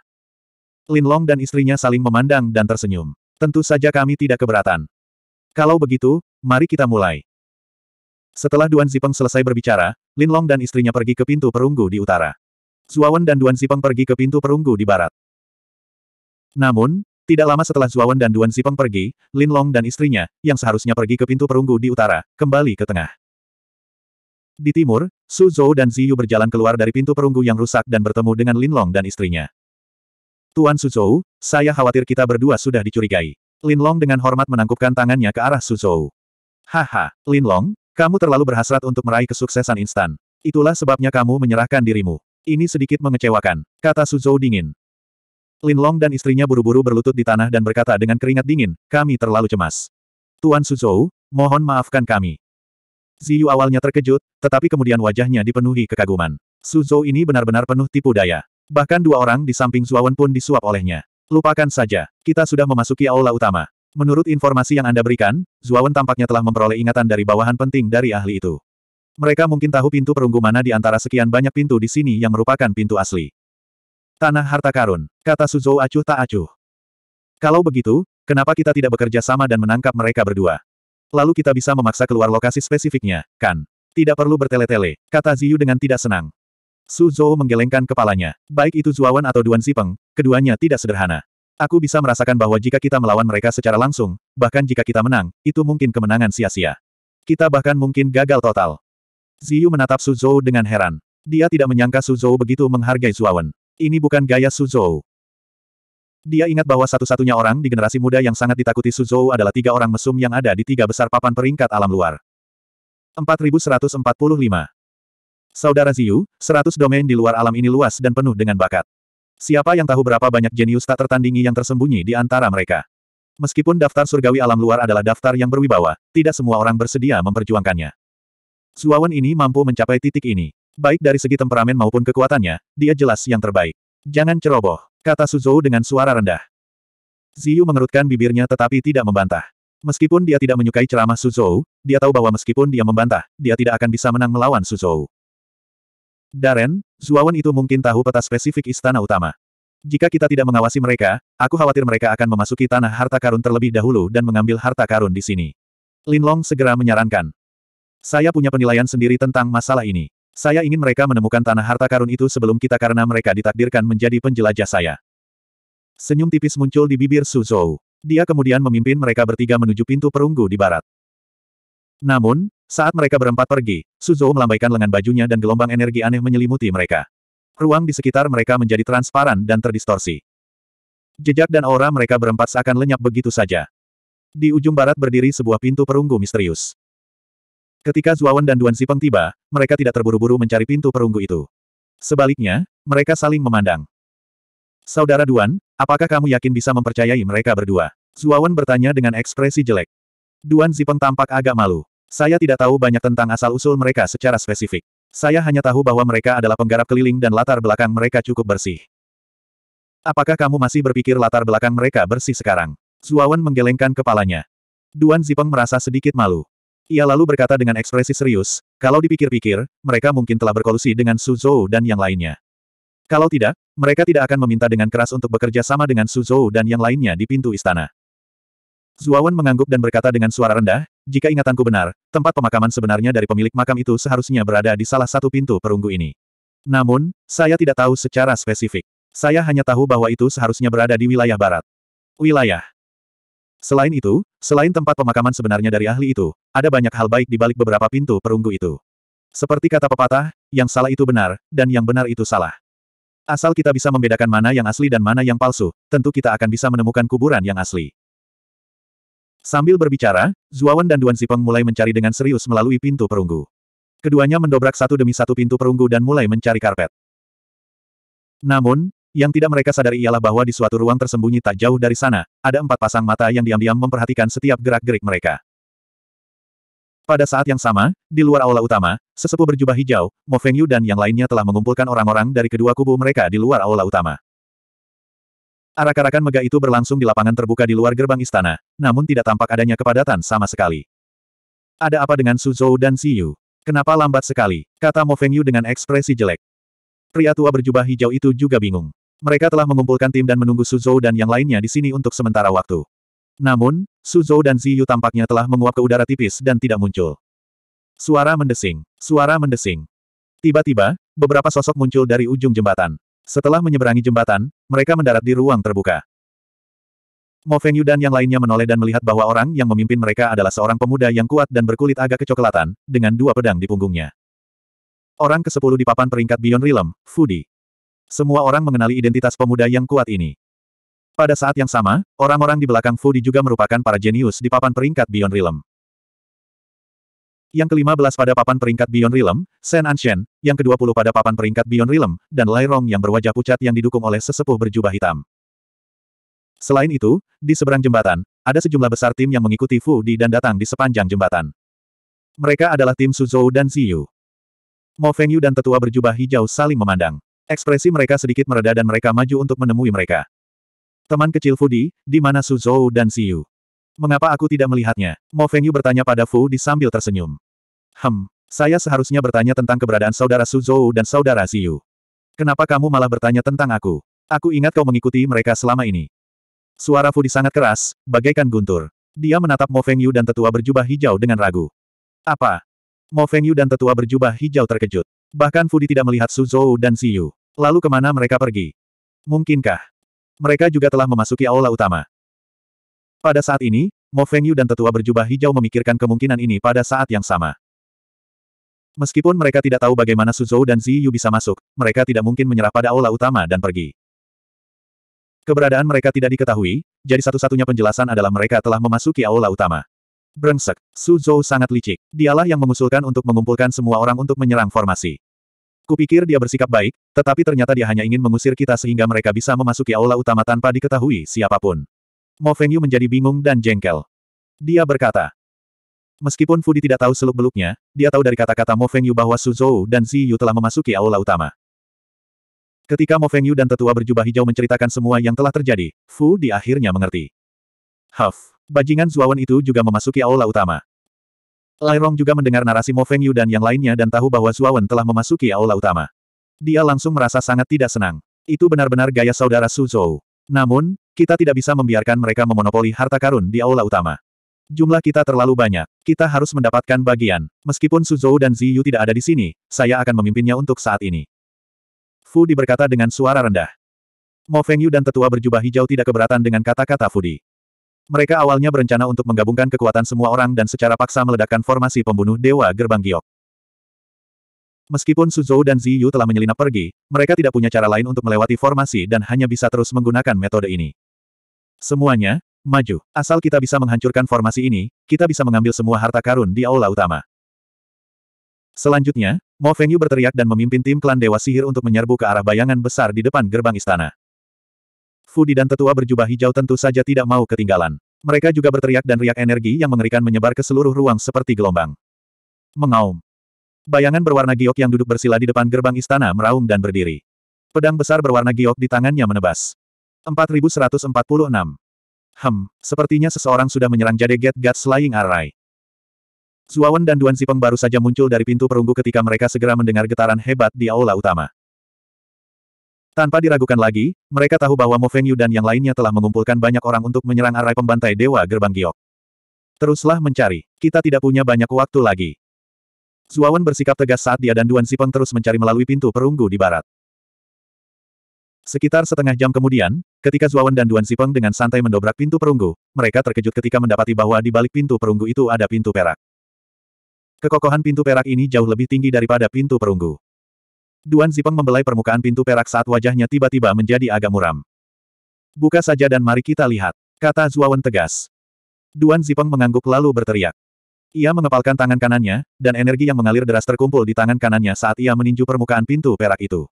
Lin Long dan istrinya saling memandang dan tersenyum. Tentu saja kami tidak keberatan. Kalau begitu, mari kita mulai. Setelah Duan Zipeng selesai berbicara, Lin Long dan istrinya pergi ke pintu perunggu di utara. Zuawan dan Duan Zipeng pergi ke pintu perunggu di barat. Namun, tidak lama setelah Zuawan dan Duan Zipeng pergi, Lin Long dan istrinya, yang seharusnya pergi ke pintu perunggu di utara, kembali ke tengah. Di timur, Su Zhou dan Ziyu berjalan keluar dari pintu perunggu yang rusak dan bertemu dengan Lin Long dan istrinya. Tuan Su Zhou, saya khawatir kita berdua sudah dicurigai. Lin Long dengan hormat menangkupkan tangannya ke arah Suzhou. Haha, Lin Long, kamu terlalu berhasrat untuk meraih kesuksesan instan. Itulah sebabnya kamu menyerahkan dirimu. Ini sedikit mengecewakan, kata Suzhou dingin. Lin Long dan istrinya buru-buru berlutut di tanah dan berkata dengan keringat dingin, kami terlalu cemas. Tuan Suzhou, mohon maafkan kami. Ziyu awalnya terkejut, tetapi kemudian wajahnya dipenuhi kekaguman. Suzhou ini benar-benar penuh tipu daya. Bahkan dua orang di samping Zuawan pun disuap olehnya. Lupakan saja, kita sudah memasuki aula utama. Menurut informasi yang Anda berikan, Zuawan tampaknya telah memperoleh ingatan dari bawahan penting dari ahli itu. Mereka mungkin tahu pintu perunggu mana di antara sekian banyak pintu di sini yang merupakan pintu asli. Tanah harta karun, kata Suzhou acuh tak acuh. Kalau begitu, kenapa kita tidak bekerja sama dan menangkap mereka berdua? Lalu kita bisa memaksa keluar lokasi spesifiknya, kan? Tidak perlu bertele-tele, kata Ziyu dengan tidak senang. Su Zhou menggelengkan kepalanya. Baik itu Zuawan atau Duan Zipeng, keduanya tidak sederhana. Aku bisa merasakan bahwa jika kita melawan mereka secara langsung, bahkan jika kita menang, itu mungkin kemenangan sia-sia. Kita bahkan mungkin gagal total. Ziyu menatap Su Zhou dengan heran. Dia tidak menyangka Su Zhou begitu menghargai Zuawan. Ini bukan gaya Su Zhou. Dia ingat bahwa satu-satunya orang di generasi muda yang sangat ditakuti Su Zhou adalah tiga orang mesum yang ada di tiga besar papan peringkat alam luar. 4145 Saudara Ziyu, 100 domain di luar alam ini luas dan penuh dengan bakat. Siapa yang tahu berapa banyak jenius tak tertandingi yang tersembunyi di antara mereka. Meskipun daftar surgawi alam luar adalah daftar yang berwibawa, tidak semua orang bersedia memperjuangkannya. Suawan ini mampu mencapai titik ini. Baik dari segi temperamen maupun kekuatannya, dia jelas yang terbaik. Jangan ceroboh, kata Suzhou dengan suara rendah. Ziyu mengerutkan bibirnya tetapi tidak membantah. Meskipun dia tidak menyukai ceramah Suzhou, dia tahu bahwa meskipun dia membantah, dia tidak akan bisa menang melawan Suzhou. Daren, Zuawan itu mungkin tahu peta spesifik istana utama. Jika kita tidak mengawasi mereka, aku khawatir mereka akan memasuki tanah harta karun terlebih dahulu dan mengambil harta karun di sini. Linlong segera menyarankan. Saya punya penilaian sendiri tentang masalah ini. Saya ingin mereka menemukan tanah harta karun itu sebelum kita karena mereka ditakdirkan menjadi penjelajah saya. Senyum tipis muncul di bibir Suzhou. Dia kemudian memimpin mereka bertiga menuju pintu perunggu di barat. Namun, saat mereka berempat pergi, Suzhou melambaikan lengan bajunya dan gelombang energi aneh menyelimuti mereka. Ruang di sekitar mereka menjadi transparan dan terdistorsi. Jejak dan aura mereka berempat seakan lenyap begitu saja. Di ujung barat berdiri sebuah pintu perunggu misterius. Ketika Zuawan dan Duan Sipeng tiba, mereka tidak terburu-buru mencari pintu perunggu itu. Sebaliknya, mereka saling memandang. Saudara Duan, apakah kamu yakin bisa mempercayai mereka berdua? Zuawan bertanya dengan ekspresi jelek. Duan Zipeng tampak agak malu. Saya tidak tahu banyak tentang asal-usul mereka secara spesifik. Saya hanya tahu bahwa mereka adalah penggarap keliling dan latar belakang mereka cukup bersih. Apakah kamu masih berpikir latar belakang mereka bersih sekarang? Zuawan menggelengkan kepalanya. Duan Zipeng merasa sedikit malu. Ia lalu berkata dengan ekspresi serius, kalau dipikir-pikir, mereka mungkin telah berkolusi dengan Su Zhou dan yang lainnya. Kalau tidak, mereka tidak akan meminta dengan keras untuk bekerja sama dengan Su Zhou dan yang lainnya di pintu istana. Zuawan mengangguk dan berkata dengan suara rendah, jika ingatanku benar, tempat pemakaman sebenarnya dari pemilik makam itu seharusnya berada di salah satu pintu perunggu ini. Namun, saya tidak tahu secara spesifik. Saya hanya tahu bahwa itu seharusnya berada di wilayah barat. Wilayah. Selain itu, selain tempat pemakaman sebenarnya dari ahli itu, ada banyak hal baik di balik beberapa pintu perunggu itu. Seperti kata pepatah, yang salah itu benar, dan yang benar itu salah. Asal kita bisa membedakan mana yang asli dan mana yang palsu, tentu kita akan bisa menemukan kuburan yang asli. Sambil berbicara, Zuawan dan Duan Zipeng mulai mencari dengan serius melalui pintu perunggu. Keduanya mendobrak satu demi satu pintu perunggu dan mulai mencari karpet. Namun, yang tidak mereka sadari ialah bahwa di suatu ruang tersembunyi tak jauh dari sana, ada empat pasang mata yang diam-diam memperhatikan setiap gerak-gerik mereka. Pada saat yang sama, di luar aula utama, sesepuh berjubah hijau, Mo Feng Yu dan yang lainnya telah mengumpulkan orang-orang dari kedua kubu mereka di luar aula utama. Arak-arakan megah itu berlangsung di lapangan terbuka di luar gerbang istana, namun tidak tampak adanya kepadatan sama sekali. Ada apa dengan Suzhou dan Siyu? Kenapa lambat sekali? Kata Mo Feng Yu dengan ekspresi jelek. Pria tua berjubah hijau itu juga bingung. Mereka telah mengumpulkan tim dan menunggu Suzhou dan yang lainnya di sini untuk sementara waktu. Namun, Suzhou dan Ziyu tampaknya telah menguap ke udara tipis dan tidak muncul. Suara mendesing, suara mendesing. Tiba-tiba, beberapa sosok muncul dari ujung jembatan. Setelah menyeberangi jembatan, mereka mendarat di ruang terbuka. Mo Feng Yu dan yang lainnya menoleh dan melihat bahwa orang yang memimpin mereka adalah seorang pemuda yang kuat dan berkulit agak kecoklatan, dengan dua pedang di punggungnya. Orang ke-10 di papan peringkat Beyond Realm, Fudi. Semua orang mengenali identitas pemuda yang kuat ini. Pada saat yang sama, orang-orang di belakang Fudi juga merupakan para jenius di papan peringkat Beyond Realm yang ke-15 pada papan peringkat Beyond Realm, Shen Anshen, yang ke-20 pada papan peringkat Beyond Realm, dan Lai Rong yang berwajah pucat yang didukung oleh sesepuh berjubah hitam. Selain itu, di seberang jembatan, ada sejumlah besar tim yang mengikuti Fu Di dan datang di sepanjang jembatan. Mereka adalah tim Suzhou dan Ziyu. Mo Fengyu dan tetua berjubah hijau saling memandang. Ekspresi mereka sedikit mereda dan mereka maju untuk menemui mereka. Teman kecil Fu di mana Suzhou dan Ziyu. Mengapa aku tidak melihatnya? Mo Fengyu bertanya pada Fu Di sambil tersenyum. Hem, saya seharusnya bertanya tentang keberadaan saudara Suzhou dan saudara Ziyu. Kenapa kamu malah bertanya tentang aku? Aku ingat kau mengikuti mereka selama ini. Suara Fu Di sangat keras, bagaikan guntur. Dia menatap Mo Fengyu dan tetua berjubah hijau dengan ragu. Apa? Mo Fengyu dan tetua berjubah hijau terkejut. Bahkan Fu di tidak melihat Suzhou dan Ziyu. Lalu kemana mereka pergi? Mungkinkah? Mereka juga telah memasuki aula utama. Pada saat ini, Mo Fengyu dan tetua berjubah hijau memikirkan kemungkinan ini pada saat yang sama. Meskipun mereka tidak tahu bagaimana Suzhou dan Ziyu bisa masuk, mereka tidak mungkin menyerah pada aula utama dan pergi. Keberadaan mereka tidak diketahui, jadi satu-satunya penjelasan adalah mereka telah memasuki aula utama. Brengsek, Suzhou sangat licik. Dialah yang mengusulkan untuk mengumpulkan semua orang untuk menyerang formasi. Kupikir dia bersikap baik, tetapi ternyata dia hanya ingin mengusir kita sehingga mereka bisa memasuki aula utama tanpa diketahui siapapun. Mo Fengyu menjadi bingung dan jengkel. Dia berkata, Meskipun Fudi tidak tahu seluk-beluknya, dia tahu dari kata-kata Mo Fengyu bahwa Su Zhou dan Zi Yu telah memasuki aula utama. Ketika Mo Fengyu dan tetua berjubah hijau menceritakan semua yang telah terjadi, Fu di akhirnya mengerti. Huff, bajingan Zuawan itu juga memasuki aula utama. Lai Rong juga mendengar narasi Mo Fengyu dan yang lainnya dan tahu bahwa Zuawan telah memasuki aula utama. Dia langsung merasa sangat tidak senang. Itu benar-benar gaya saudara Su Zhou. Namun, kita tidak bisa membiarkan mereka memonopoli harta karun di aula utama. Jumlah kita terlalu banyak. Kita harus mendapatkan bagian. Meskipun Suzhou dan Ziyu tidak ada di sini, saya akan memimpinnya untuk saat ini. Fu Di berkata dengan suara rendah. Mo Yu dan tetua berjubah hijau tidak keberatan dengan kata-kata Fu Di. Mereka awalnya berencana untuk menggabungkan kekuatan semua orang dan secara paksa meledakkan formasi pembunuh Dewa Gerbang Giok. Meskipun Suzhou dan Ziyu telah menyelinap pergi, mereka tidak punya cara lain untuk melewati formasi dan hanya bisa terus menggunakan metode ini. Semuanya, maju. Asal kita bisa menghancurkan formasi ini, kita bisa mengambil semua harta karun di aula utama. Selanjutnya, Mo Fengyu berteriak dan memimpin tim klan Dewa Sihir untuk menyerbu ke arah bayangan besar di depan gerbang istana. Fudi dan tetua berjubah hijau tentu saja tidak mau ketinggalan. Mereka juga berteriak dan riak energi yang mengerikan menyebar ke seluruh ruang seperti gelombang. Mengaum. Bayangan berwarna giok yang duduk bersila di depan gerbang istana meraung dan berdiri. Pedang besar berwarna giok di tangannya menebas. 4146. Hem, sepertinya seseorang sudah menyerang Jade God Slaying Array. Zuawan dan Duan Sipeng baru saja muncul dari pintu perunggu ketika mereka segera mendengar getaran hebat di aula utama. Tanpa diragukan lagi, mereka tahu bahwa Mo Feng Yu dan yang lainnya telah mengumpulkan banyak orang untuk menyerang arai pembantai Dewa Gerbang Giok. Teruslah mencari, kita tidak punya banyak waktu lagi. Zuawan bersikap tegas saat dia dan Duan Sipeng terus mencari melalui pintu perunggu di barat. Sekitar setengah jam kemudian, ketika Zuawan dan Duan Sipeng dengan santai mendobrak pintu perunggu, mereka terkejut ketika mendapati bahwa di balik pintu perunggu itu ada pintu perak. Kekokohan pintu perak ini jauh lebih tinggi daripada pintu perunggu. Duan Zipeng membelai permukaan pintu perak saat wajahnya tiba-tiba menjadi agak muram. Buka saja dan mari kita lihat, kata Zuawan tegas. Duan Zipeng mengangguk lalu berteriak. Ia mengepalkan tangan kanannya, dan energi yang mengalir deras terkumpul di tangan kanannya saat ia meninju permukaan pintu perak itu.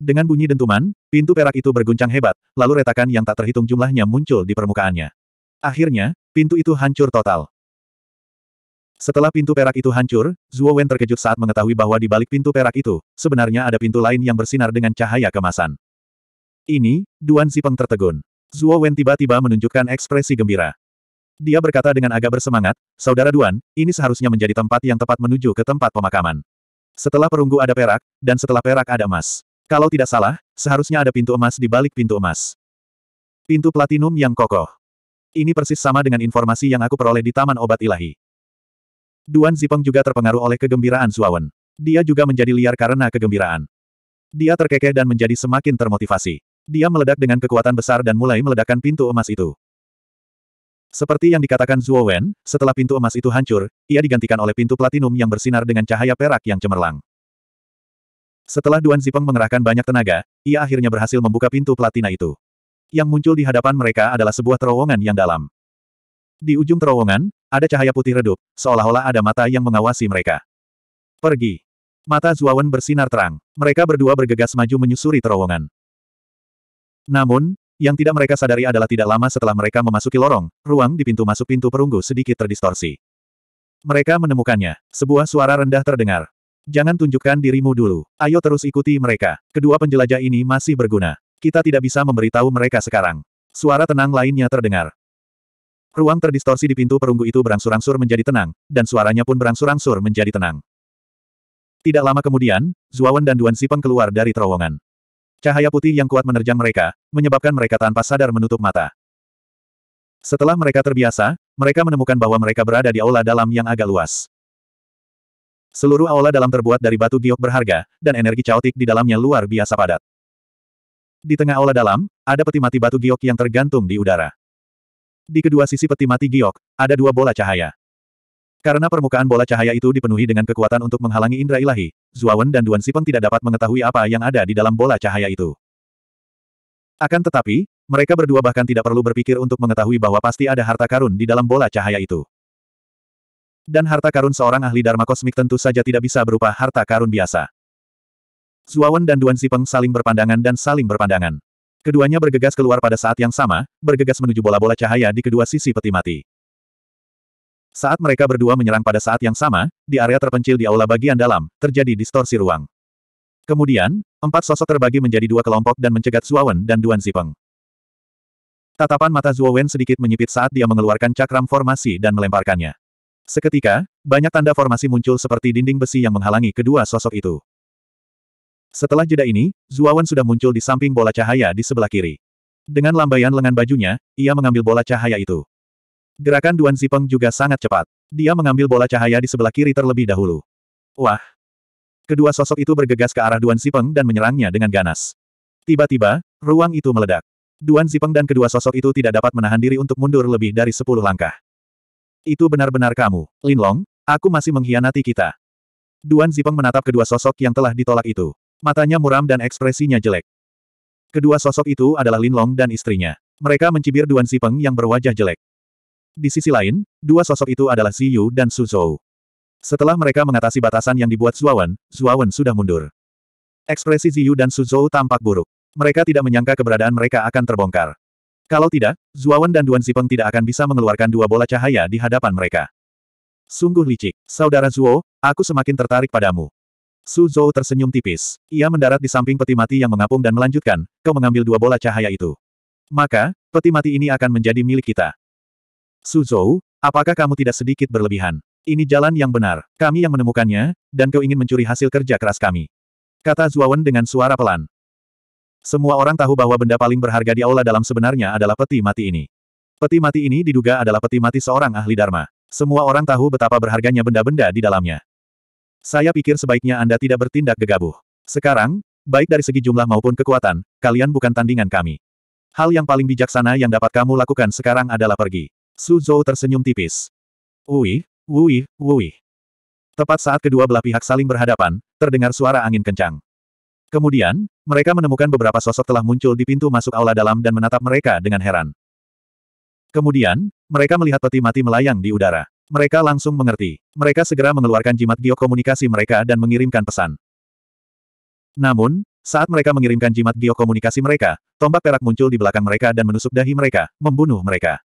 Dengan bunyi dentuman, pintu perak itu berguncang hebat, lalu retakan yang tak terhitung jumlahnya muncul di permukaannya. Akhirnya, pintu itu hancur total. Setelah pintu perak itu hancur, Zhuo Wen terkejut saat mengetahui bahwa di balik pintu perak itu, sebenarnya ada pintu lain yang bersinar dengan cahaya kemasan. Ini, Duan Sipeng tertegun. Zhuo Wen tiba-tiba menunjukkan ekspresi gembira. Dia berkata dengan agak bersemangat, Saudara Duan, ini seharusnya menjadi tempat yang tepat menuju ke tempat pemakaman. Setelah perunggu ada perak, dan setelah perak ada emas. Kalau tidak salah, seharusnya ada pintu emas di balik pintu emas. Pintu platinum yang kokoh. Ini persis sama dengan informasi yang aku peroleh di Taman Obat Ilahi. Duan Zipeng juga terpengaruh oleh kegembiraan Suawen. Dia juga menjadi liar karena kegembiraan. Dia terkekeh dan menjadi semakin termotivasi. Dia meledak dengan kekuatan besar dan mulai meledakkan pintu emas itu. Seperti yang dikatakan Zuo Wen, setelah pintu emas itu hancur, ia digantikan oleh pintu platinum yang bersinar dengan cahaya perak yang cemerlang. Setelah Duan Zipeng mengerahkan banyak tenaga, ia akhirnya berhasil membuka pintu platina itu. Yang muncul di hadapan mereka adalah sebuah terowongan yang dalam. Di ujung terowongan, ada cahaya putih redup, seolah-olah ada mata yang mengawasi mereka. Pergi. Mata Wen bersinar terang. Mereka berdua bergegas maju menyusuri terowongan. Namun, yang tidak mereka sadari adalah tidak lama setelah mereka memasuki lorong, ruang di pintu masuk pintu perunggu sedikit terdistorsi. Mereka menemukannya. Sebuah suara rendah terdengar. Jangan tunjukkan dirimu dulu. Ayo terus ikuti mereka. Kedua penjelajah ini masih berguna. Kita tidak bisa memberitahu mereka sekarang. Suara tenang lainnya terdengar. Ruang terdistorsi di pintu perunggu itu berangsur-angsur menjadi tenang, dan suaranya pun berangsur-angsur menjadi tenang. Tidak lama kemudian, Zuawan dan Duan Sipeng keluar dari terowongan. Cahaya putih yang kuat menerjang mereka, menyebabkan mereka tanpa sadar menutup mata. Setelah mereka terbiasa, mereka menemukan bahwa mereka berada di aula dalam yang agak luas. Seluruh aula dalam terbuat dari batu giok berharga, dan energi caotik di dalamnya luar biasa padat. Di tengah aula dalam, ada peti mati batu giok yang tergantung di udara. Di kedua sisi peti mati giok, ada dua bola cahaya. Karena permukaan bola cahaya itu dipenuhi dengan kekuatan untuk menghalangi indera ilahi, Zuawan dan Duan Sipeng tidak dapat mengetahui apa yang ada di dalam bola cahaya itu. Akan tetapi, mereka berdua bahkan tidak perlu berpikir untuk mengetahui bahwa pasti ada harta karun di dalam bola cahaya itu. Dan harta karun seorang ahli Dharma kosmik tentu saja tidak bisa berupa harta karun biasa. Zuawan dan Duan Sipeng saling berpandangan dan saling berpandangan. Keduanya bergegas keluar pada saat yang sama, bergegas menuju bola-bola cahaya di kedua sisi peti mati. Saat mereka berdua menyerang pada saat yang sama, di area terpencil di aula bagian dalam, terjadi distorsi ruang. Kemudian, empat sosok terbagi menjadi dua kelompok dan mencegat Zuowen dan Duan Zipeng. Tatapan mata Zuowen sedikit menyipit saat dia mengeluarkan cakram formasi dan melemparkannya. Seketika, banyak tanda formasi muncul seperti dinding besi yang menghalangi kedua sosok itu. Setelah jeda ini, Zuowen sudah muncul di samping bola cahaya di sebelah kiri. Dengan lambaian lengan bajunya, ia mengambil bola cahaya itu. Gerakan Duan Zipeng juga sangat cepat. Dia mengambil bola cahaya di sebelah kiri terlebih dahulu. Wah! Kedua sosok itu bergegas ke arah Duan Zipeng dan menyerangnya dengan ganas. Tiba-tiba, ruang itu meledak. Duan Zipeng dan kedua sosok itu tidak dapat menahan diri untuk mundur lebih dari sepuluh langkah. Itu benar-benar kamu, Linlong, aku masih mengkhianati kita. Duan Zipeng menatap kedua sosok yang telah ditolak itu. Matanya muram dan ekspresinya jelek. Kedua sosok itu adalah Linlong dan istrinya. Mereka mencibir Duan Zipeng yang berwajah jelek. Di sisi lain, dua sosok itu adalah Ziyu dan Suzhou. Setelah mereka mengatasi batasan yang dibuat Zuawan, Zuawan sudah mundur. Ekspresi Ziyu dan Suzhou tampak buruk. Mereka tidak menyangka keberadaan mereka akan terbongkar. Kalau tidak, Zuawan dan Duan Zipeng tidak akan bisa mengeluarkan dua bola cahaya di hadapan mereka. Sungguh licik. Saudara Zuo, aku semakin tertarik padamu. Su Zou tersenyum tipis. Ia mendarat di samping peti mati yang mengapung dan melanjutkan, kau mengambil dua bola cahaya itu. Maka, peti mati ini akan menjadi milik kita. Suzhou, apakah kamu tidak sedikit berlebihan? Ini jalan yang benar, kami yang menemukannya, dan kau ingin mencuri hasil kerja keras kami. Kata Zuawan dengan suara pelan. Semua orang tahu bahwa benda paling berharga di aula dalam sebenarnya adalah peti mati ini. Peti mati ini diduga adalah peti mati seorang ahli Dharma. Semua orang tahu betapa berharganya benda-benda di dalamnya. Saya pikir sebaiknya Anda tidak bertindak gegabah. Sekarang, baik dari segi jumlah maupun kekuatan, kalian bukan tandingan kami. Hal yang paling bijaksana yang dapat kamu lakukan sekarang adalah pergi. Su tersenyum tipis. Wui, wui, wui. Tepat saat kedua belah pihak saling berhadapan, terdengar suara angin kencang. Kemudian, mereka menemukan beberapa sosok telah muncul di pintu masuk aula dalam dan menatap mereka dengan heran. Kemudian, mereka melihat peti mati melayang di udara. Mereka langsung mengerti. Mereka segera mengeluarkan jimat giok komunikasi mereka dan mengirimkan pesan. Namun, saat mereka mengirimkan jimat giok komunikasi mereka, tombak perak muncul di belakang mereka dan menusuk dahi mereka, membunuh mereka.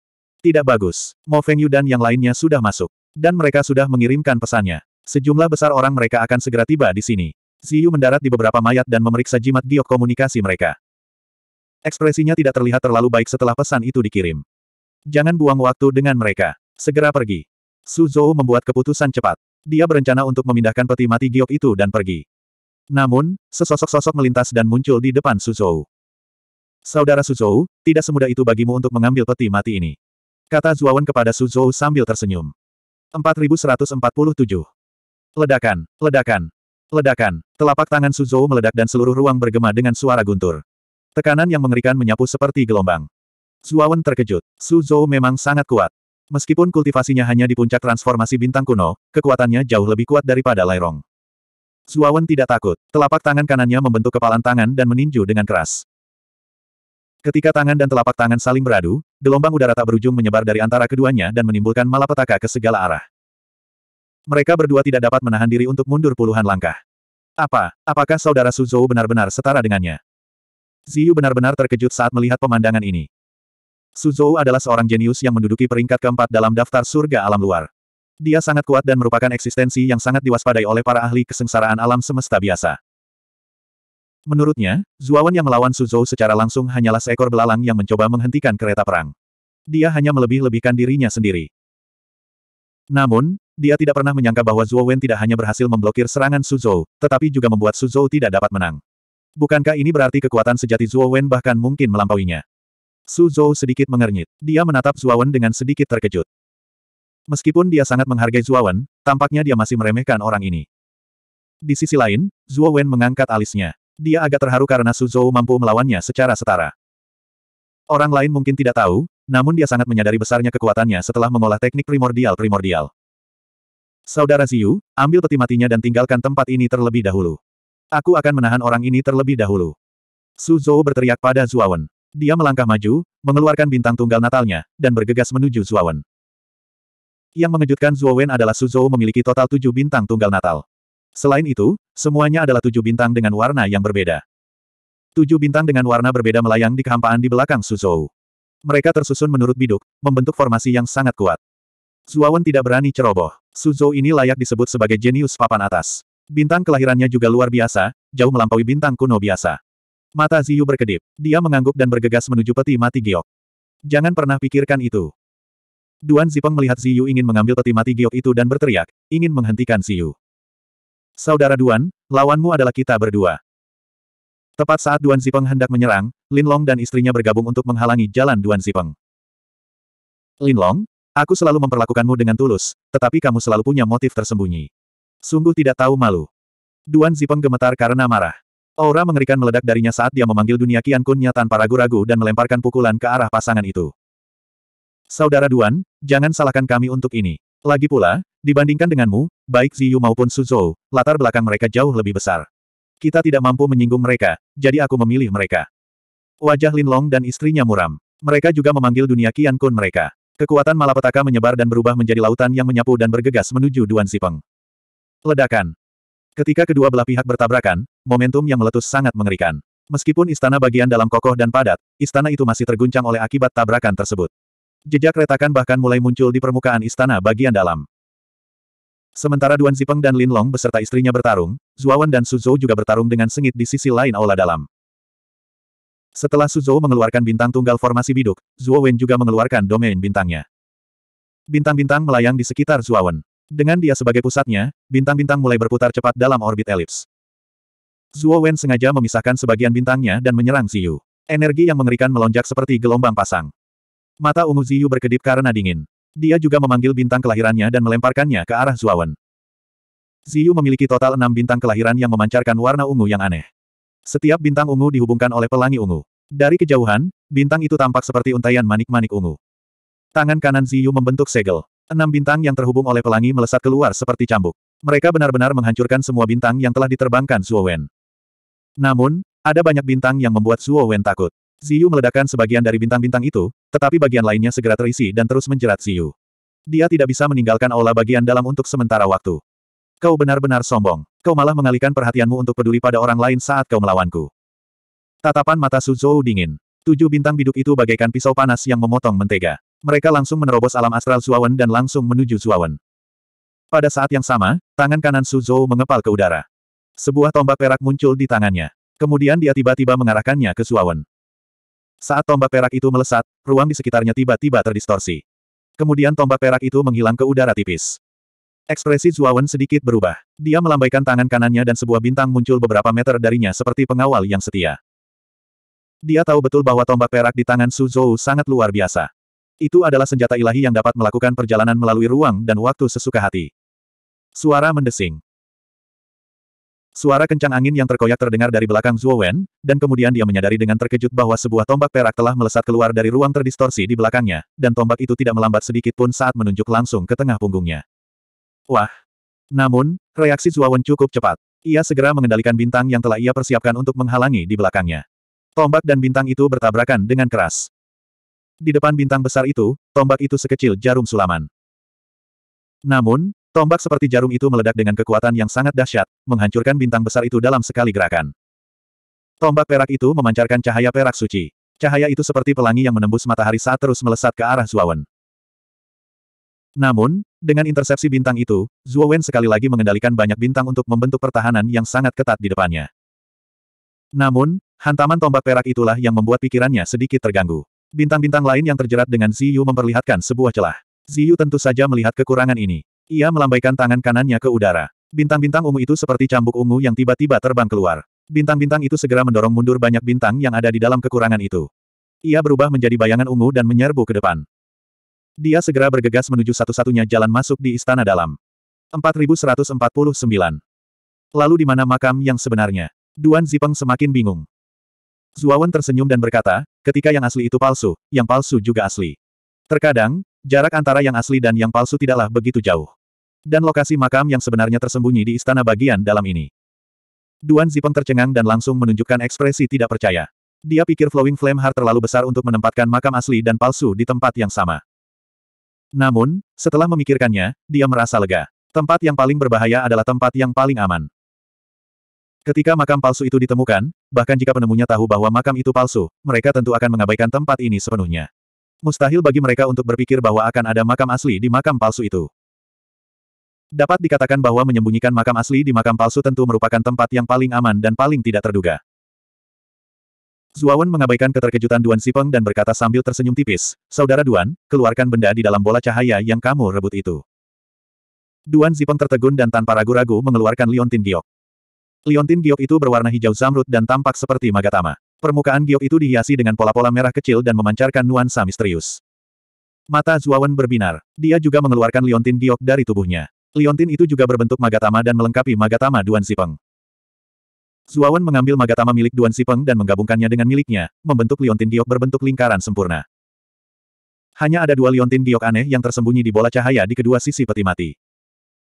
Tidak bagus. Mo Feng Yu dan yang lainnya sudah masuk. Dan mereka sudah mengirimkan pesannya. Sejumlah besar orang mereka akan segera tiba di sini. Ziyu mendarat di beberapa mayat dan memeriksa jimat giok komunikasi mereka. Ekspresinya tidak terlihat terlalu baik setelah pesan itu dikirim. Jangan buang waktu dengan mereka. Segera pergi. Su Zhou membuat keputusan cepat. Dia berencana untuk memindahkan peti mati giok itu dan pergi. Namun, sesosok-sosok melintas dan muncul di depan Su Zou. Saudara Su Zou, tidak semudah itu bagimu untuk mengambil peti mati ini. Kata Zuawan kepada Suzhou sambil tersenyum. 4147. Ledakan, ledakan, ledakan. Telapak tangan Suzhou meledak dan seluruh ruang bergema dengan suara guntur. Tekanan yang mengerikan menyapu seperti gelombang. Zuawan terkejut. Suzhou memang sangat kuat. Meskipun kultivasinya hanya di puncak transformasi bintang kuno, kekuatannya jauh lebih kuat daripada Lairong. Zuawan tidak takut. Telapak tangan kanannya membentuk kepalan tangan dan meninju dengan keras. Ketika tangan dan telapak tangan saling beradu, gelombang udara tak berujung menyebar dari antara keduanya dan menimbulkan malapetaka ke segala arah. Mereka berdua tidak dapat menahan diri untuk mundur puluhan langkah. Apa, apakah saudara Suzhou benar-benar setara dengannya? Ziyu benar-benar terkejut saat melihat pemandangan ini. Suzhou adalah seorang jenius yang menduduki peringkat keempat dalam daftar surga alam luar. Dia sangat kuat dan merupakan eksistensi yang sangat diwaspadai oleh para ahli kesengsaraan alam semesta biasa. Menurutnya, Zuawan yang melawan Suzhou secara langsung hanyalah seekor belalang yang mencoba menghentikan kereta perang. Dia hanya melebih-lebihkan dirinya sendiri. Namun, dia tidak pernah menyangka bahwa Zuo tidak hanya berhasil memblokir serangan Suzhou, tetapi juga membuat Suzhou tidak dapat menang. Bukankah ini berarti kekuatan sejati Zuo bahkan mungkin melampauinya? Suzhou sedikit mengernyit. Dia menatap Zuawan dengan sedikit terkejut. Meskipun dia sangat menghargai Zuawan, tampaknya dia masih meremehkan orang ini. Di sisi lain, Zuo mengangkat alisnya. Dia agak terharu karena Suzhou mampu melawannya secara setara. Orang lain mungkin tidak tahu, namun dia sangat menyadari besarnya kekuatannya setelah mengolah teknik primordial-primordial. Saudara Ziyu, ambil peti matinya dan tinggalkan tempat ini terlebih dahulu. Aku akan menahan orang ini terlebih dahulu. Suzhou berteriak pada Zuawan. Dia melangkah maju, mengeluarkan bintang tunggal natalnya, dan bergegas menuju Zuawan. Yang mengejutkan Zuawan adalah Suzhou memiliki total tujuh bintang tunggal natal. Selain itu, semuanya adalah tujuh bintang dengan warna yang berbeda. Tujuh bintang dengan warna berbeda melayang di kehampaan di belakang Suzhou. Mereka tersusun menurut biduk, membentuk formasi yang sangat kuat. Zuawan tidak berani ceroboh. Suzhou ini layak disebut sebagai jenius papan atas. Bintang kelahirannya juga luar biasa, jauh melampaui bintang kuno biasa. Mata Ziyu berkedip. Dia mengangguk dan bergegas menuju peti mati giok. Jangan pernah pikirkan itu. Duan Zipeng melihat Ziyu ingin mengambil peti mati giok itu dan berteriak, ingin menghentikan Ziyu. Saudara Duan, lawanmu adalah kita berdua. Tepat saat Duan Zipeng hendak menyerang, Lin Long dan istrinya bergabung untuk menghalangi jalan Duan Zipeng. Lin Long, aku selalu memperlakukanmu dengan tulus, tetapi kamu selalu punya motif tersembunyi. Sungguh tidak tahu malu. Duan Zipeng gemetar karena marah. Aura mengerikan meledak darinya saat dia memanggil dunia Qian Kunnya tanpa ragu-ragu dan melemparkan pukulan ke arah pasangan itu. Saudara Duan, jangan salahkan kami untuk ini. Lagi pula, dibandingkan denganmu, baik Ziyu maupun Suzhou, latar belakang mereka jauh lebih besar. Kita tidak mampu menyinggung mereka, jadi aku memilih mereka. Wajah Lin Long dan istrinya muram. Mereka juga memanggil dunia Qian Kun mereka. Kekuatan malapetaka menyebar dan berubah menjadi lautan yang menyapu dan bergegas menuju Duan Zipeng. Ledakan. Ketika kedua belah pihak bertabrakan, momentum yang meletus sangat mengerikan. Meskipun istana bagian dalam kokoh dan padat, istana itu masih terguncang oleh akibat tabrakan tersebut. Jejak retakan bahkan mulai muncul di permukaan istana bagian dalam. Sementara Duan Zipeng dan Lin Long beserta istrinya bertarung, Zuawan dan Suzhou juga bertarung dengan sengit di sisi lain aula dalam. Setelah Suzhou mengeluarkan bintang tunggal formasi biduk, Zuo juga mengeluarkan domain bintangnya. Bintang-bintang melayang di sekitar Zuawan. Dengan dia sebagai pusatnya, bintang-bintang mulai berputar cepat dalam orbit elips. Zuo Wen sengaja memisahkan sebagian bintangnya dan menyerang Ziyu. Energi yang mengerikan melonjak seperti gelombang pasang. Mata ungu Ziyu berkedip karena dingin. Dia juga memanggil bintang kelahirannya dan melemparkannya ke arah Zuawan. Ziyu memiliki total enam bintang kelahiran yang memancarkan warna ungu yang aneh. Setiap bintang ungu dihubungkan oleh pelangi ungu. Dari kejauhan, bintang itu tampak seperti untaian manik-manik ungu. Tangan kanan Ziyu membentuk segel. Enam bintang yang terhubung oleh pelangi melesat keluar seperti cambuk. Mereka benar-benar menghancurkan semua bintang yang telah diterbangkan Zuo Namun, ada banyak bintang yang membuat Zuo takut. Ziyu meledakkan sebagian dari bintang-bintang itu, tetapi bagian lainnya segera terisi dan terus menjerat Ziyu. Dia tidak bisa meninggalkan aula bagian dalam untuk sementara waktu. Kau benar-benar sombong. Kau malah mengalihkan perhatianmu untuk peduli pada orang lain saat kau melawanku. Tatapan mata Suzhou dingin. Tujuh bintang biduk itu bagaikan pisau panas yang memotong mentega. Mereka langsung menerobos alam astral Zuawan dan langsung menuju Zuawan. Pada saat yang sama, tangan kanan Suzhou mengepal ke udara. Sebuah tombak perak muncul di tangannya. Kemudian dia tiba-tiba mengarahkannya ke Zuawan. Saat tombak perak itu melesat, ruang di sekitarnya tiba-tiba terdistorsi. Kemudian tombak perak itu menghilang ke udara tipis. Ekspresi Zuawan sedikit berubah. Dia melambaikan tangan kanannya dan sebuah bintang muncul beberapa meter darinya seperti pengawal yang setia. Dia tahu betul bahwa tombak perak di tangan Su Zhou sangat luar biasa. Itu adalah senjata ilahi yang dapat melakukan perjalanan melalui ruang dan waktu sesuka hati. Suara mendesing. Suara kencang angin yang terkoyak terdengar dari belakang Zhuo Wen, dan kemudian dia menyadari dengan terkejut bahwa sebuah tombak perak telah melesat keluar dari ruang terdistorsi di belakangnya, dan tombak itu tidak melambat sedikit pun saat menunjuk langsung ke tengah punggungnya. Wah! Namun, reaksi Zhuo Wen cukup cepat. Ia segera mengendalikan bintang yang telah ia persiapkan untuk menghalangi di belakangnya. Tombak dan bintang itu bertabrakan dengan keras. Di depan bintang besar itu, tombak itu sekecil jarum sulaman. Namun, Tombak seperti jarum itu meledak dengan kekuatan yang sangat dahsyat, menghancurkan bintang besar itu dalam sekali gerakan. Tombak perak itu memancarkan cahaya perak suci. Cahaya itu seperti pelangi yang menembus matahari saat terus melesat ke arah Zuawan. Namun, dengan intersepsi bintang itu, Zuowen sekali lagi mengendalikan banyak bintang untuk membentuk pertahanan yang sangat ketat di depannya. Namun, hantaman tombak perak itulah yang membuat pikirannya sedikit terganggu. Bintang-bintang lain yang terjerat dengan Ziyu memperlihatkan sebuah celah. Ziyu tentu saja melihat kekurangan ini. Ia melambaikan tangan kanannya ke udara. Bintang-bintang ungu itu seperti cambuk ungu yang tiba-tiba terbang keluar. Bintang-bintang itu segera mendorong mundur banyak bintang yang ada di dalam kekurangan itu. Ia berubah menjadi bayangan ungu dan menyerbu ke depan. Dia segera bergegas menuju satu-satunya jalan masuk di istana dalam. 4149. Lalu di mana makam yang sebenarnya? Duan Zipeng semakin bingung. Zuawan tersenyum dan berkata, ketika yang asli itu palsu, yang palsu juga asli. Terkadang, jarak antara yang asli dan yang palsu tidaklah begitu jauh dan lokasi makam yang sebenarnya tersembunyi di istana bagian dalam ini. Duan Zipeng tercengang dan langsung menunjukkan ekspresi tidak percaya. Dia pikir Flowing Flame Heart terlalu besar untuk menempatkan makam asli dan palsu di tempat yang sama. Namun, setelah memikirkannya, dia merasa lega. Tempat yang paling berbahaya adalah tempat yang paling aman. Ketika makam palsu itu ditemukan, bahkan jika penemunya tahu bahwa makam itu palsu, mereka tentu akan mengabaikan tempat ini sepenuhnya. Mustahil bagi mereka untuk berpikir bahwa akan ada makam asli di makam palsu itu. Dapat dikatakan bahwa menyembunyikan makam asli di makam palsu tentu merupakan tempat yang paling aman dan paling tidak terduga. Zuawan mengabaikan keterkejutan Duan Sipeng dan berkata sambil tersenyum tipis, Saudara Duan, keluarkan benda di dalam bola cahaya yang kamu rebut itu. Duan Sipeng tertegun dan tanpa ragu-ragu mengeluarkan liontin giok. Liontin giok itu berwarna hijau zamrud dan tampak seperti magatama. Permukaan giok itu dihiasi dengan pola-pola merah kecil dan memancarkan nuansa misterius. Mata Zuawan berbinar. Dia juga mengeluarkan liontin giok dari tubuhnya. Liontin itu juga berbentuk magatama dan melengkapi magatama Duan Sipeng. Zuawan mengambil magatama milik Duan Sipeng dan menggabungkannya dengan miliknya, membentuk liontin giok berbentuk lingkaran sempurna. Hanya ada dua liontin giok aneh yang tersembunyi di bola cahaya di kedua sisi peti mati.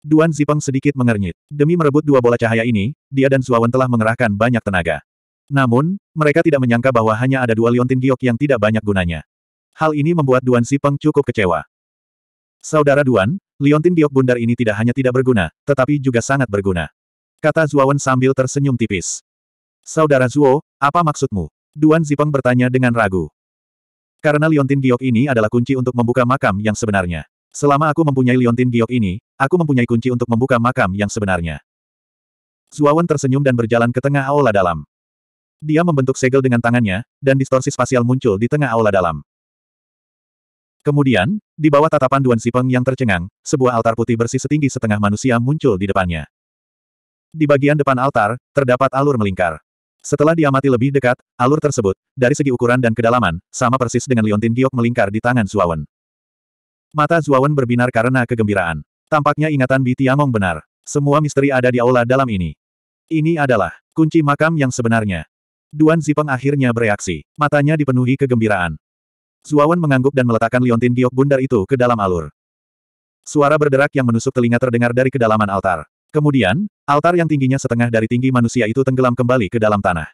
Duan Zipeng sedikit mengernyit. Demi merebut dua bola cahaya ini, dia dan Zuawan telah mengerahkan banyak tenaga. Namun, mereka tidak menyangka bahwa hanya ada dua liontin giok yang tidak banyak gunanya. Hal ini membuat Duan Zipeng cukup kecewa. Saudara Duan, Liontin giok bundar ini tidak hanya tidak berguna, tetapi juga sangat berguna. Kata Zuawan sambil tersenyum tipis. Saudara Zuo, apa maksudmu? Duan Zipeng bertanya dengan ragu. Karena liontin giok ini adalah kunci untuk membuka makam yang sebenarnya. Selama aku mempunyai liontin giok ini, aku mempunyai kunci untuk membuka makam yang sebenarnya. Zuawan tersenyum dan berjalan ke tengah aula dalam. Dia membentuk segel dengan tangannya, dan distorsi spasial muncul di tengah aula dalam. Kemudian, di bawah tatapan Duan Sipeng yang tercengang, sebuah altar putih bersih setinggi setengah manusia muncul di depannya. Di bagian depan altar, terdapat alur melingkar. Setelah diamati lebih dekat, alur tersebut, dari segi ukuran dan kedalaman, sama persis dengan liontin giok melingkar di tangan Zuawan. Mata Zuawan berbinar karena kegembiraan. Tampaknya ingatan Bi Tiamong benar. Semua misteri ada di aula dalam ini. Ini adalah kunci makam yang sebenarnya. Duan Zipeng akhirnya bereaksi. Matanya dipenuhi kegembiraan. Suawan mengangguk dan meletakkan liontin giok bundar itu ke dalam alur. Suara berderak yang menusuk telinga terdengar dari kedalaman altar. Kemudian, altar yang tingginya setengah dari tinggi manusia itu tenggelam kembali ke dalam tanah.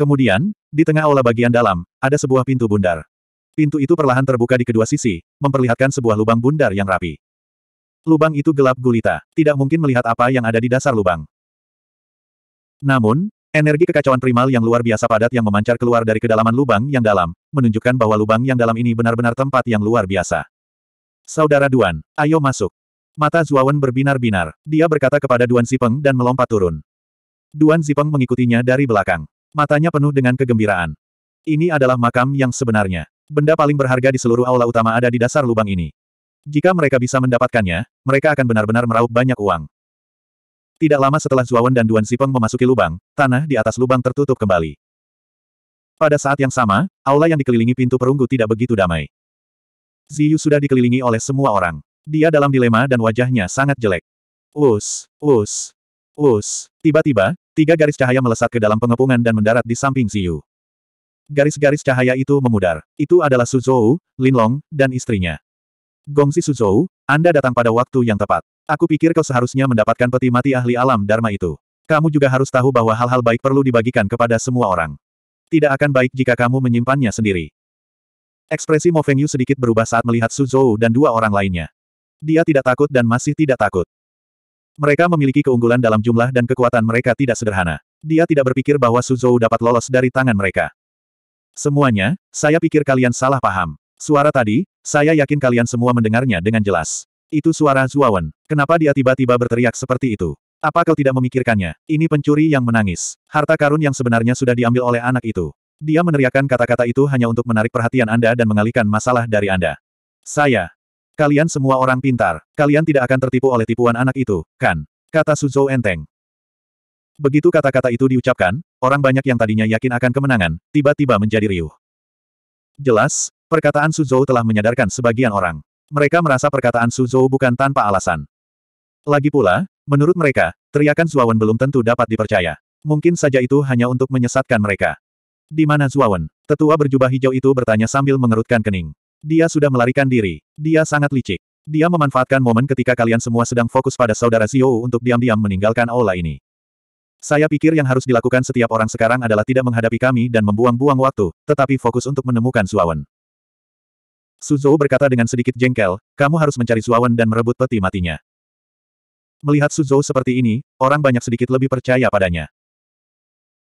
Kemudian, di tengah aula bagian dalam, ada sebuah pintu bundar. Pintu itu perlahan terbuka di kedua sisi, memperlihatkan sebuah lubang bundar yang rapi. Lubang itu gelap gulita, tidak mungkin melihat apa yang ada di dasar lubang. Namun, Energi kekacauan primal yang luar biasa padat yang memancar keluar dari kedalaman lubang yang dalam, menunjukkan bahwa lubang yang dalam ini benar-benar tempat yang luar biasa. Saudara Duan, ayo masuk. Mata Zuawan berbinar-binar. Dia berkata kepada Duan Zipeng dan melompat turun. Duan Zipeng mengikutinya dari belakang. Matanya penuh dengan kegembiraan. Ini adalah makam yang sebenarnya. Benda paling berharga di seluruh aula utama ada di dasar lubang ini. Jika mereka bisa mendapatkannya, mereka akan benar-benar meraup banyak uang. Tidak lama setelah Zuawan dan Duan Zipeng memasuki lubang, tanah di atas lubang tertutup kembali. Pada saat yang sama, aula yang dikelilingi pintu perunggu tidak begitu damai. Ziyu sudah dikelilingi oleh semua orang. Dia dalam dilema dan wajahnya sangat jelek. Us, us, us. Tiba-tiba, tiga garis cahaya melesat ke dalam pengepungan dan mendarat di samping Ziyu. Garis-garis cahaya itu memudar. Itu adalah Suzhou, Linlong, dan istrinya. Gongsi Suzhou, anda datang pada waktu yang tepat. Aku pikir kau seharusnya mendapatkan peti mati ahli alam Dharma itu. Kamu juga harus tahu bahwa hal-hal baik perlu dibagikan kepada semua orang. Tidak akan baik jika kamu menyimpannya sendiri. Ekspresi Mo Fengyu sedikit berubah saat melihat Su Zhou dan dua orang lainnya. Dia tidak takut dan masih tidak takut. Mereka memiliki keunggulan dalam jumlah dan kekuatan mereka tidak sederhana. Dia tidak berpikir bahwa Su Zhou dapat lolos dari tangan mereka. Semuanya, saya pikir kalian salah paham. Suara tadi, saya yakin kalian semua mendengarnya dengan jelas. Itu suara Zuawan. Kenapa dia tiba-tiba berteriak seperti itu? Apa kau tidak memikirkannya? Ini pencuri yang menangis. Harta karun yang sebenarnya sudah diambil oleh anak itu. Dia meneriakkan kata-kata itu hanya untuk menarik perhatian Anda dan mengalihkan masalah dari Anda. Saya. Kalian semua orang pintar. Kalian tidak akan tertipu oleh tipuan anak itu, kan? Kata Suzhou enteng. Begitu kata-kata itu diucapkan, orang banyak yang tadinya yakin akan kemenangan, tiba-tiba menjadi riuh. Jelas, Perkataan Suzhou telah menyadarkan sebagian orang. Mereka merasa perkataan Suzhou bukan tanpa alasan. Lagi pula, menurut mereka, teriakan Zuawan belum tentu dapat dipercaya. Mungkin saja itu hanya untuk menyesatkan mereka. Di mana Zuawan? Tetua berjubah hijau itu bertanya sambil mengerutkan kening. Dia sudah melarikan diri. Dia sangat licik. Dia memanfaatkan momen ketika kalian semua sedang fokus pada saudara Zio untuk diam-diam meninggalkan aula ini. Saya pikir yang harus dilakukan setiap orang sekarang adalah tidak menghadapi kami dan membuang-buang waktu, tetapi fokus untuk menemukan Zuawan. Suzhou berkata dengan sedikit jengkel, kamu harus mencari Suawan dan merebut peti matinya. Melihat Suzhou seperti ini, orang banyak sedikit lebih percaya padanya.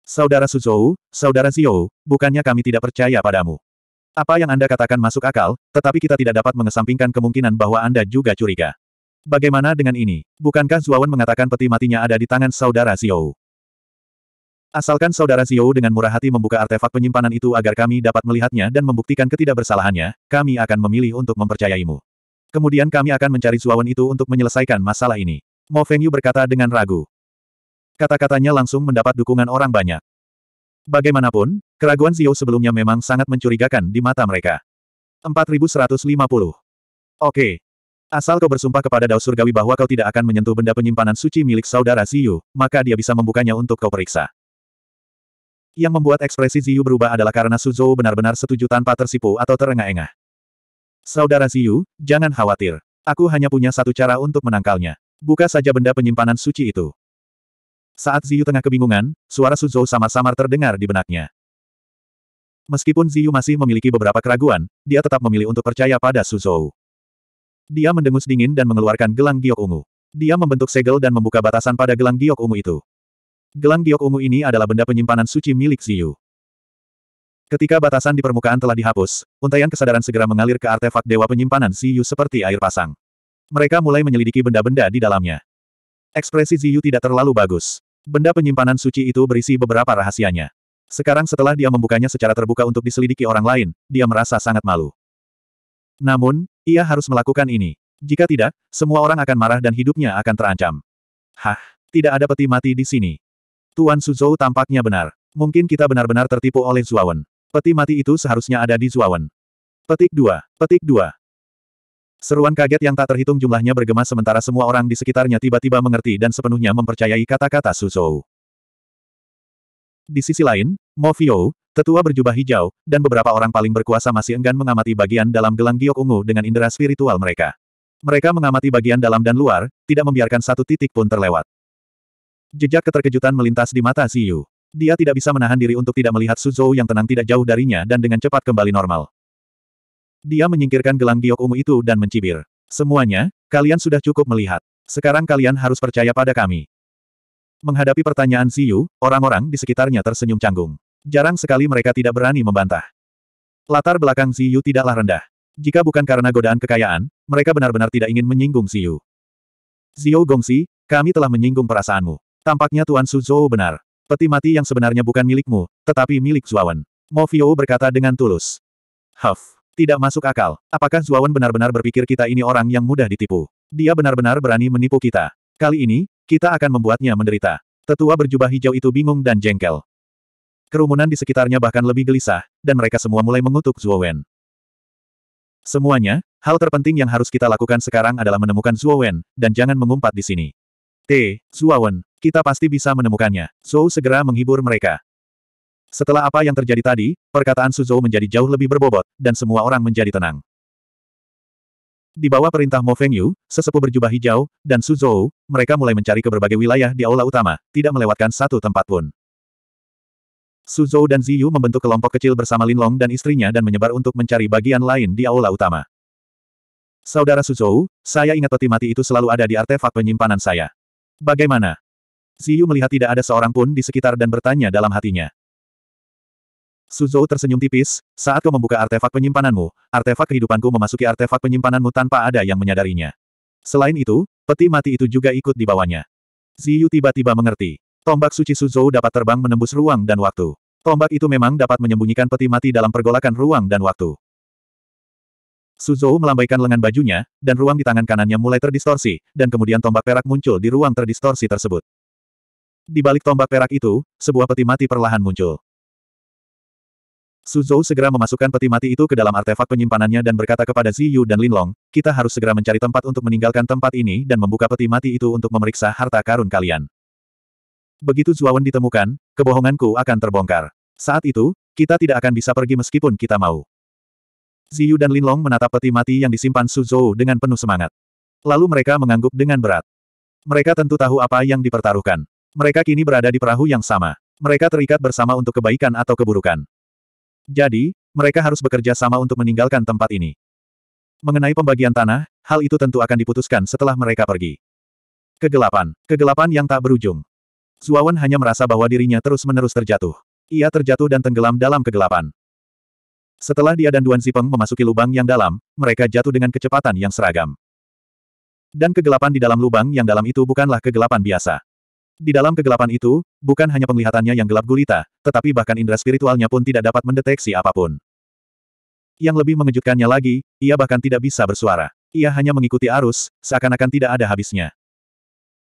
Saudara Suzhou, Saudara Zio, bukannya kami tidak percaya padamu. Apa yang Anda katakan masuk akal, tetapi kita tidak dapat mengesampingkan kemungkinan bahwa Anda juga curiga. Bagaimana dengan ini? Bukankah Zuawan mengatakan peti matinya ada di tangan Saudara Xiao? Asalkan saudara Xiao dengan murah hati membuka artefak penyimpanan itu agar kami dapat melihatnya dan membuktikan ketidakbersalahannya, kami akan memilih untuk mempercayaimu. Kemudian kami akan mencari suawan itu untuk menyelesaikan masalah ini. Mo Yu berkata dengan ragu. Kata-katanya langsung mendapat dukungan orang banyak. Bagaimanapun, keraguan Xiao sebelumnya memang sangat mencurigakan di mata mereka. 4150. Oke. Asal kau bersumpah kepada Dao Surgawi bahwa kau tidak akan menyentuh benda penyimpanan suci milik saudara Xiu, maka dia bisa membukanya untuk kau periksa. Yang membuat ekspresi Ziyu berubah adalah karena Suzhou benar-benar setuju tanpa tersipu atau terengah-engah. Saudara Ziyu, jangan khawatir. Aku hanya punya satu cara untuk menangkalnya. Buka saja benda penyimpanan suci itu. Saat Ziyu tengah kebingungan, suara Suzhou sama samar terdengar di benaknya. Meskipun Ziyu masih memiliki beberapa keraguan, dia tetap memilih untuk percaya pada Suzhou. Dia mendengus dingin dan mengeluarkan gelang giok ungu. Dia membentuk segel dan membuka batasan pada gelang giok ungu itu. Gelang giok ungu ini adalah benda penyimpanan suci milik Ziyu. Ketika batasan di permukaan telah dihapus, untaian kesadaran segera mengalir ke artefak dewa penyimpanan Ziyu seperti air pasang. Mereka mulai menyelidiki benda-benda di dalamnya. Ekspresi Ziyu tidak terlalu bagus. Benda penyimpanan suci itu berisi beberapa rahasianya. Sekarang setelah dia membukanya secara terbuka untuk diselidiki orang lain, dia merasa sangat malu. Namun, ia harus melakukan ini. Jika tidak, semua orang akan marah dan hidupnya akan terancam. Hah, tidak ada peti mati di sini. Tuan Suzhou tampaknya benar. Mungkin kita benar-benar tertipu oleh Zuawan. Peti mati itu seharusnya ada di Zuawan. Petik 2. Petik 2. Seruan kaget yang tak terhitung jumlahnya bergema sementara semua orang di sekitarnya tiba-tiba mengerti dan sepenuhnya mempercayai kata-kata Suzhou. Di sisi lain, Mo Fio, tetua berjubah hijau, dan beberapa orang paling berkuasa masih enggan mengamati bagian dalam gelang giok ungu dengan indera spiritual mereka. Mereka mengamati bagian dalam dan luar, tidak membiarkan satu titik pun terlewat. Jejak keterkejutan melintas di mata Ziyu. Dia tidak bisa menahan diri untuk tidak melihat Suzhou yang tenang tidak jauh darinya dan dengan cepat kembali normal. Dia menyingkirkan gelang giok ungu itu dan mencibir. Semuanya, kalian sudah cukup melihat. Sekarang kalian harus percaya pada kami. Menghadapi pertanyaan Ziyu, orang-orang di sekitarnya tersenyum canggung. Jarang sekali mereka tidak berani membantah. Latar belakang Ziyu tidaklah rendah. Jika bukan karena godaan kekayaan, mereka benar-benar tidak ingin menyinggung Ziyu. Ziyu Gongsi, kami telah menyinggung perasaanmu. Tampaknya Tuan Suzhou benar. Peti mati yang sebenarnya bukan milikmu, tetapi milik Zuawan. Mofio berkata dengan tulus. Huff. Tidak masuk akal. Apakah Zuawan benar-benar berpikir kita ini orang yang mudah ditipu? Dia benar-benar berani menipu kita. Kali ini, kita akan membuatnya menderita. Tetua berjubah hijau itu bingung dan jengkel. Kerumunan di sekitarnya bahkan lebih gelisah, dan mereka semua mulai mengutuk Zuowen. Semuanya, hal terpenting yang harus kita lakukan sekarang adalah menemukan Zuowen, dan jangan mengumpat di sini. T. Zuawan, kita pasti bisa menemukannya. Zhou segera menghibur mereka. Setelah apa yang terjadi tadi, perkataan Suzhou menjadi jauh lebih berbobot, dan semua orang menjadi tenang. Di bawah perintah Mo Feng Yu, sesepuh berjubah hijau, dan Suzhou, mereka mulai mencari ke berbagai wilayah di aula utama, tidak melewatkan satu tempat pun. Suzhou dan Ziyu membentuk kelompok kecil bersama Linlong dan istrinya dan menyebar untuk mencari bagian lain di aula utama. Saudara Suzhou, saya ingat peti mati itu selalu ada di artefak penyimpanan saya. Bagaimana? Ziyu melihat tidak ada seorang pun di sekitar dan bertanya dalam hatinya. Suzhou tersenyum tipis, saat kau membuka artefak penyimpananmu, artefak kehidupanku memasuki artefak penyimpananmu tanpa ada yang menyadarinya. Selain itu, peti mati itu juga ikut di bawahnya. Ziyu tiba-tiba mengerti. Tombak suci Suzhou dapat terbang menembus ruang dan waktu. Tombak itu memang dapat menyembunyikan peti mati dalam pergolakan ruang dan waktu. Suzhou melambaikan lengan bajunya, dan ruang di tangan kanannya mulai terdistorsi, dan kemudian tombak perak muncul di ruang terdistorsi tersebut. Di balik tombak perak itu, sebuah peti mati perlahan muncul. Suzhou segera memasukkan peti mati itu ke dalam artefak penyimpanannya dan berkata kepada Ziyu dan Linlong, kita harus segera mencari tempat untuk meninggalkan tempat ini dan membuka peti mati itu untuk memeriksa harta karun kalian. Begitu Zuawan ditemukan, kebohonganku akan terbongkar. Saat itu, kita tidak akan bisa pergi meskipun kita mau. Ziyu dan Linlong menatap peti mati yang disimpan Suzhou dengan penuh semangat. Lalu mereka mengangguk dengan berat. Mereka tentu tahu apa yang dipertaruhkan. Mereka kini berada di perahu yang sama. Mereka terikat bersama untuk kebaikan atau keburukan. Jadi, mereka harus bekerja sama untuk meninggalkan tempat ini. Mengenai pembagian tanah, hal itu tentu akan diputuskan setelah mereka pergi. Kegelapan. Kegelapan yang tak berujung. Zuawan hanya merasa bahwa dirinya terus-menerus terjatuh. Ia terjatuh dan tenggelam dalam kegelapan. Setelah dia dan Duan Zipeng memasuki lubang yang dalam, mereka jatuh dengan kecepatan yang seragam. Dan kegelapan di dalam lubang yang dalam itu bukanlah kegelapan biasa. Di dalam kegelapan itu, bukan hanya penglihatannya yang gelap gulita, tetapi bahkan indera spiritualnya pun tidak dapat mendeteksi apapun. Yang lebih mengejutkannya lagi, ia bahkan tidak bisa bersuara. Ia hanya mengikuti arus, seakan-akan tidak ada habisnya.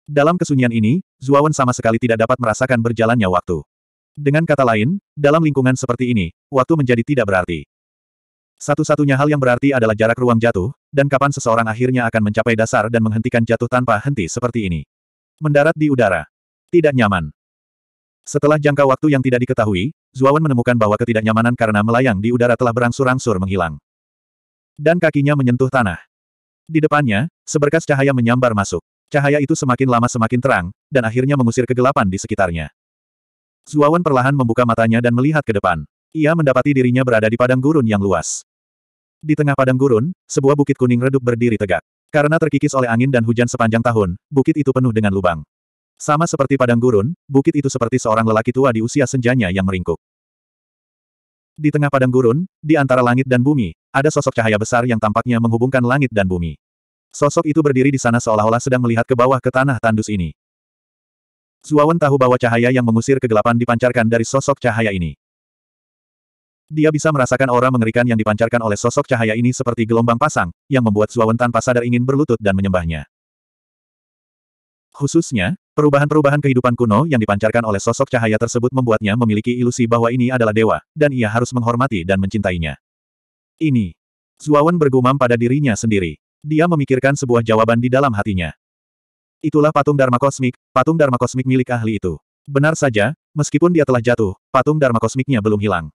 Dalam kesunyian ini, Zuawan sama sekali tidak dapat merasakan berjalannya waktu. Dengan kata lain, dalam lingkungan seperti ini, waktu menjadi tidak berarti. Satu-satunya hal yang berarti adalah jarak ruang jatuh, dan kapan seseorang akhirnya akan mencapai dasar dan menghentikan jatuh tanpa henti seperti ini. Mendarat di udara. Tidak nyaman. Setelah jangka waktu yang tidak diketahui, Zuawan menemukan bahwa ketidaknyamanan karena melayang di udara telah berangsur-angsur menghilang. Dan kakinya menyentuh tanah. Di depannya, seberkas cahaya menyambar masuk. Cahaya itu semakin lama semakin terang, dan akhirnya mengusir kegelapan di sekitarnya. Zuawan perlahan membuka matanya dan melihat ke depan. Ia mendapati dirinya berada di padang gurun yang luas. Di tengah padang gurun, sebuah bukit kuning redup berdiri tegak. Karena terkikis oleh angin dan hujan sepanjang tahun, bukit itu penuh dengan lubang. Sama seperti padang gurun, bukit itu seperti seorang lelaki tua di usia senjanya yang meringkuk. Di tengah padang gurun, di antara langit dan bumi, ada sosok cahaya besar yang tampaknya menghubungkan langit dan bumi. Sosok itu berdiri di sana seolah-olah sedang melihat ke bawah ke tanah tandus ini. Suawan tahu bahwa cahaya yang mengusir kegelapan dipancarkan dari sosok cahaya ini. Dia bisa merasakan aura mengerikan yang dipancarkan oleh sosok cahaya ini seperti gelombang pasang, yang membuat Suawan tanpa sadar ingin berlutut dan menyembahnya. Khususnya, perubahan-perubahan kehidupan kuno yang dipancarkan oleh sosok cahaya tersebut membuatnya memiliki ilusi bahwa ini adalah dewa, dan ia harus menghormati dan mencintainya. Ini. Suawan bergumam pada dirinya sendiri. Dia memikirkan sebuah jawaban di dalam hatinya. Itulah patung Dharma kosmik, patung Dharma kosmik milik ahli itu. Benar saja, meskipun dia telah jatuh, patung Dharma kosmiknya belum hilang.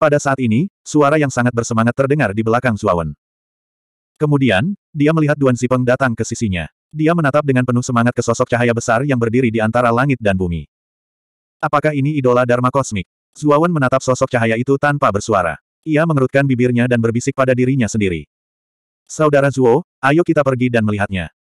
Pada saat ini, suara yang sangat bersemangat terdengar di belakang Zuawan. Kemudian, dia melihat Duan Zipeng datang ke sisinya. Dia menatap dengan penuh semangat ke sosok cahaya besar yang berdiri di antara langit dan bumi. Apakah ini idola Dharma kosmik? Zuawan menatap sosok cahaya itu tanpa bersuara. Ia mengerutkan bibirnya dan berbisik pada dirinya sendiri. Saudara Zuo, ayo kita pergi dan melihatnya.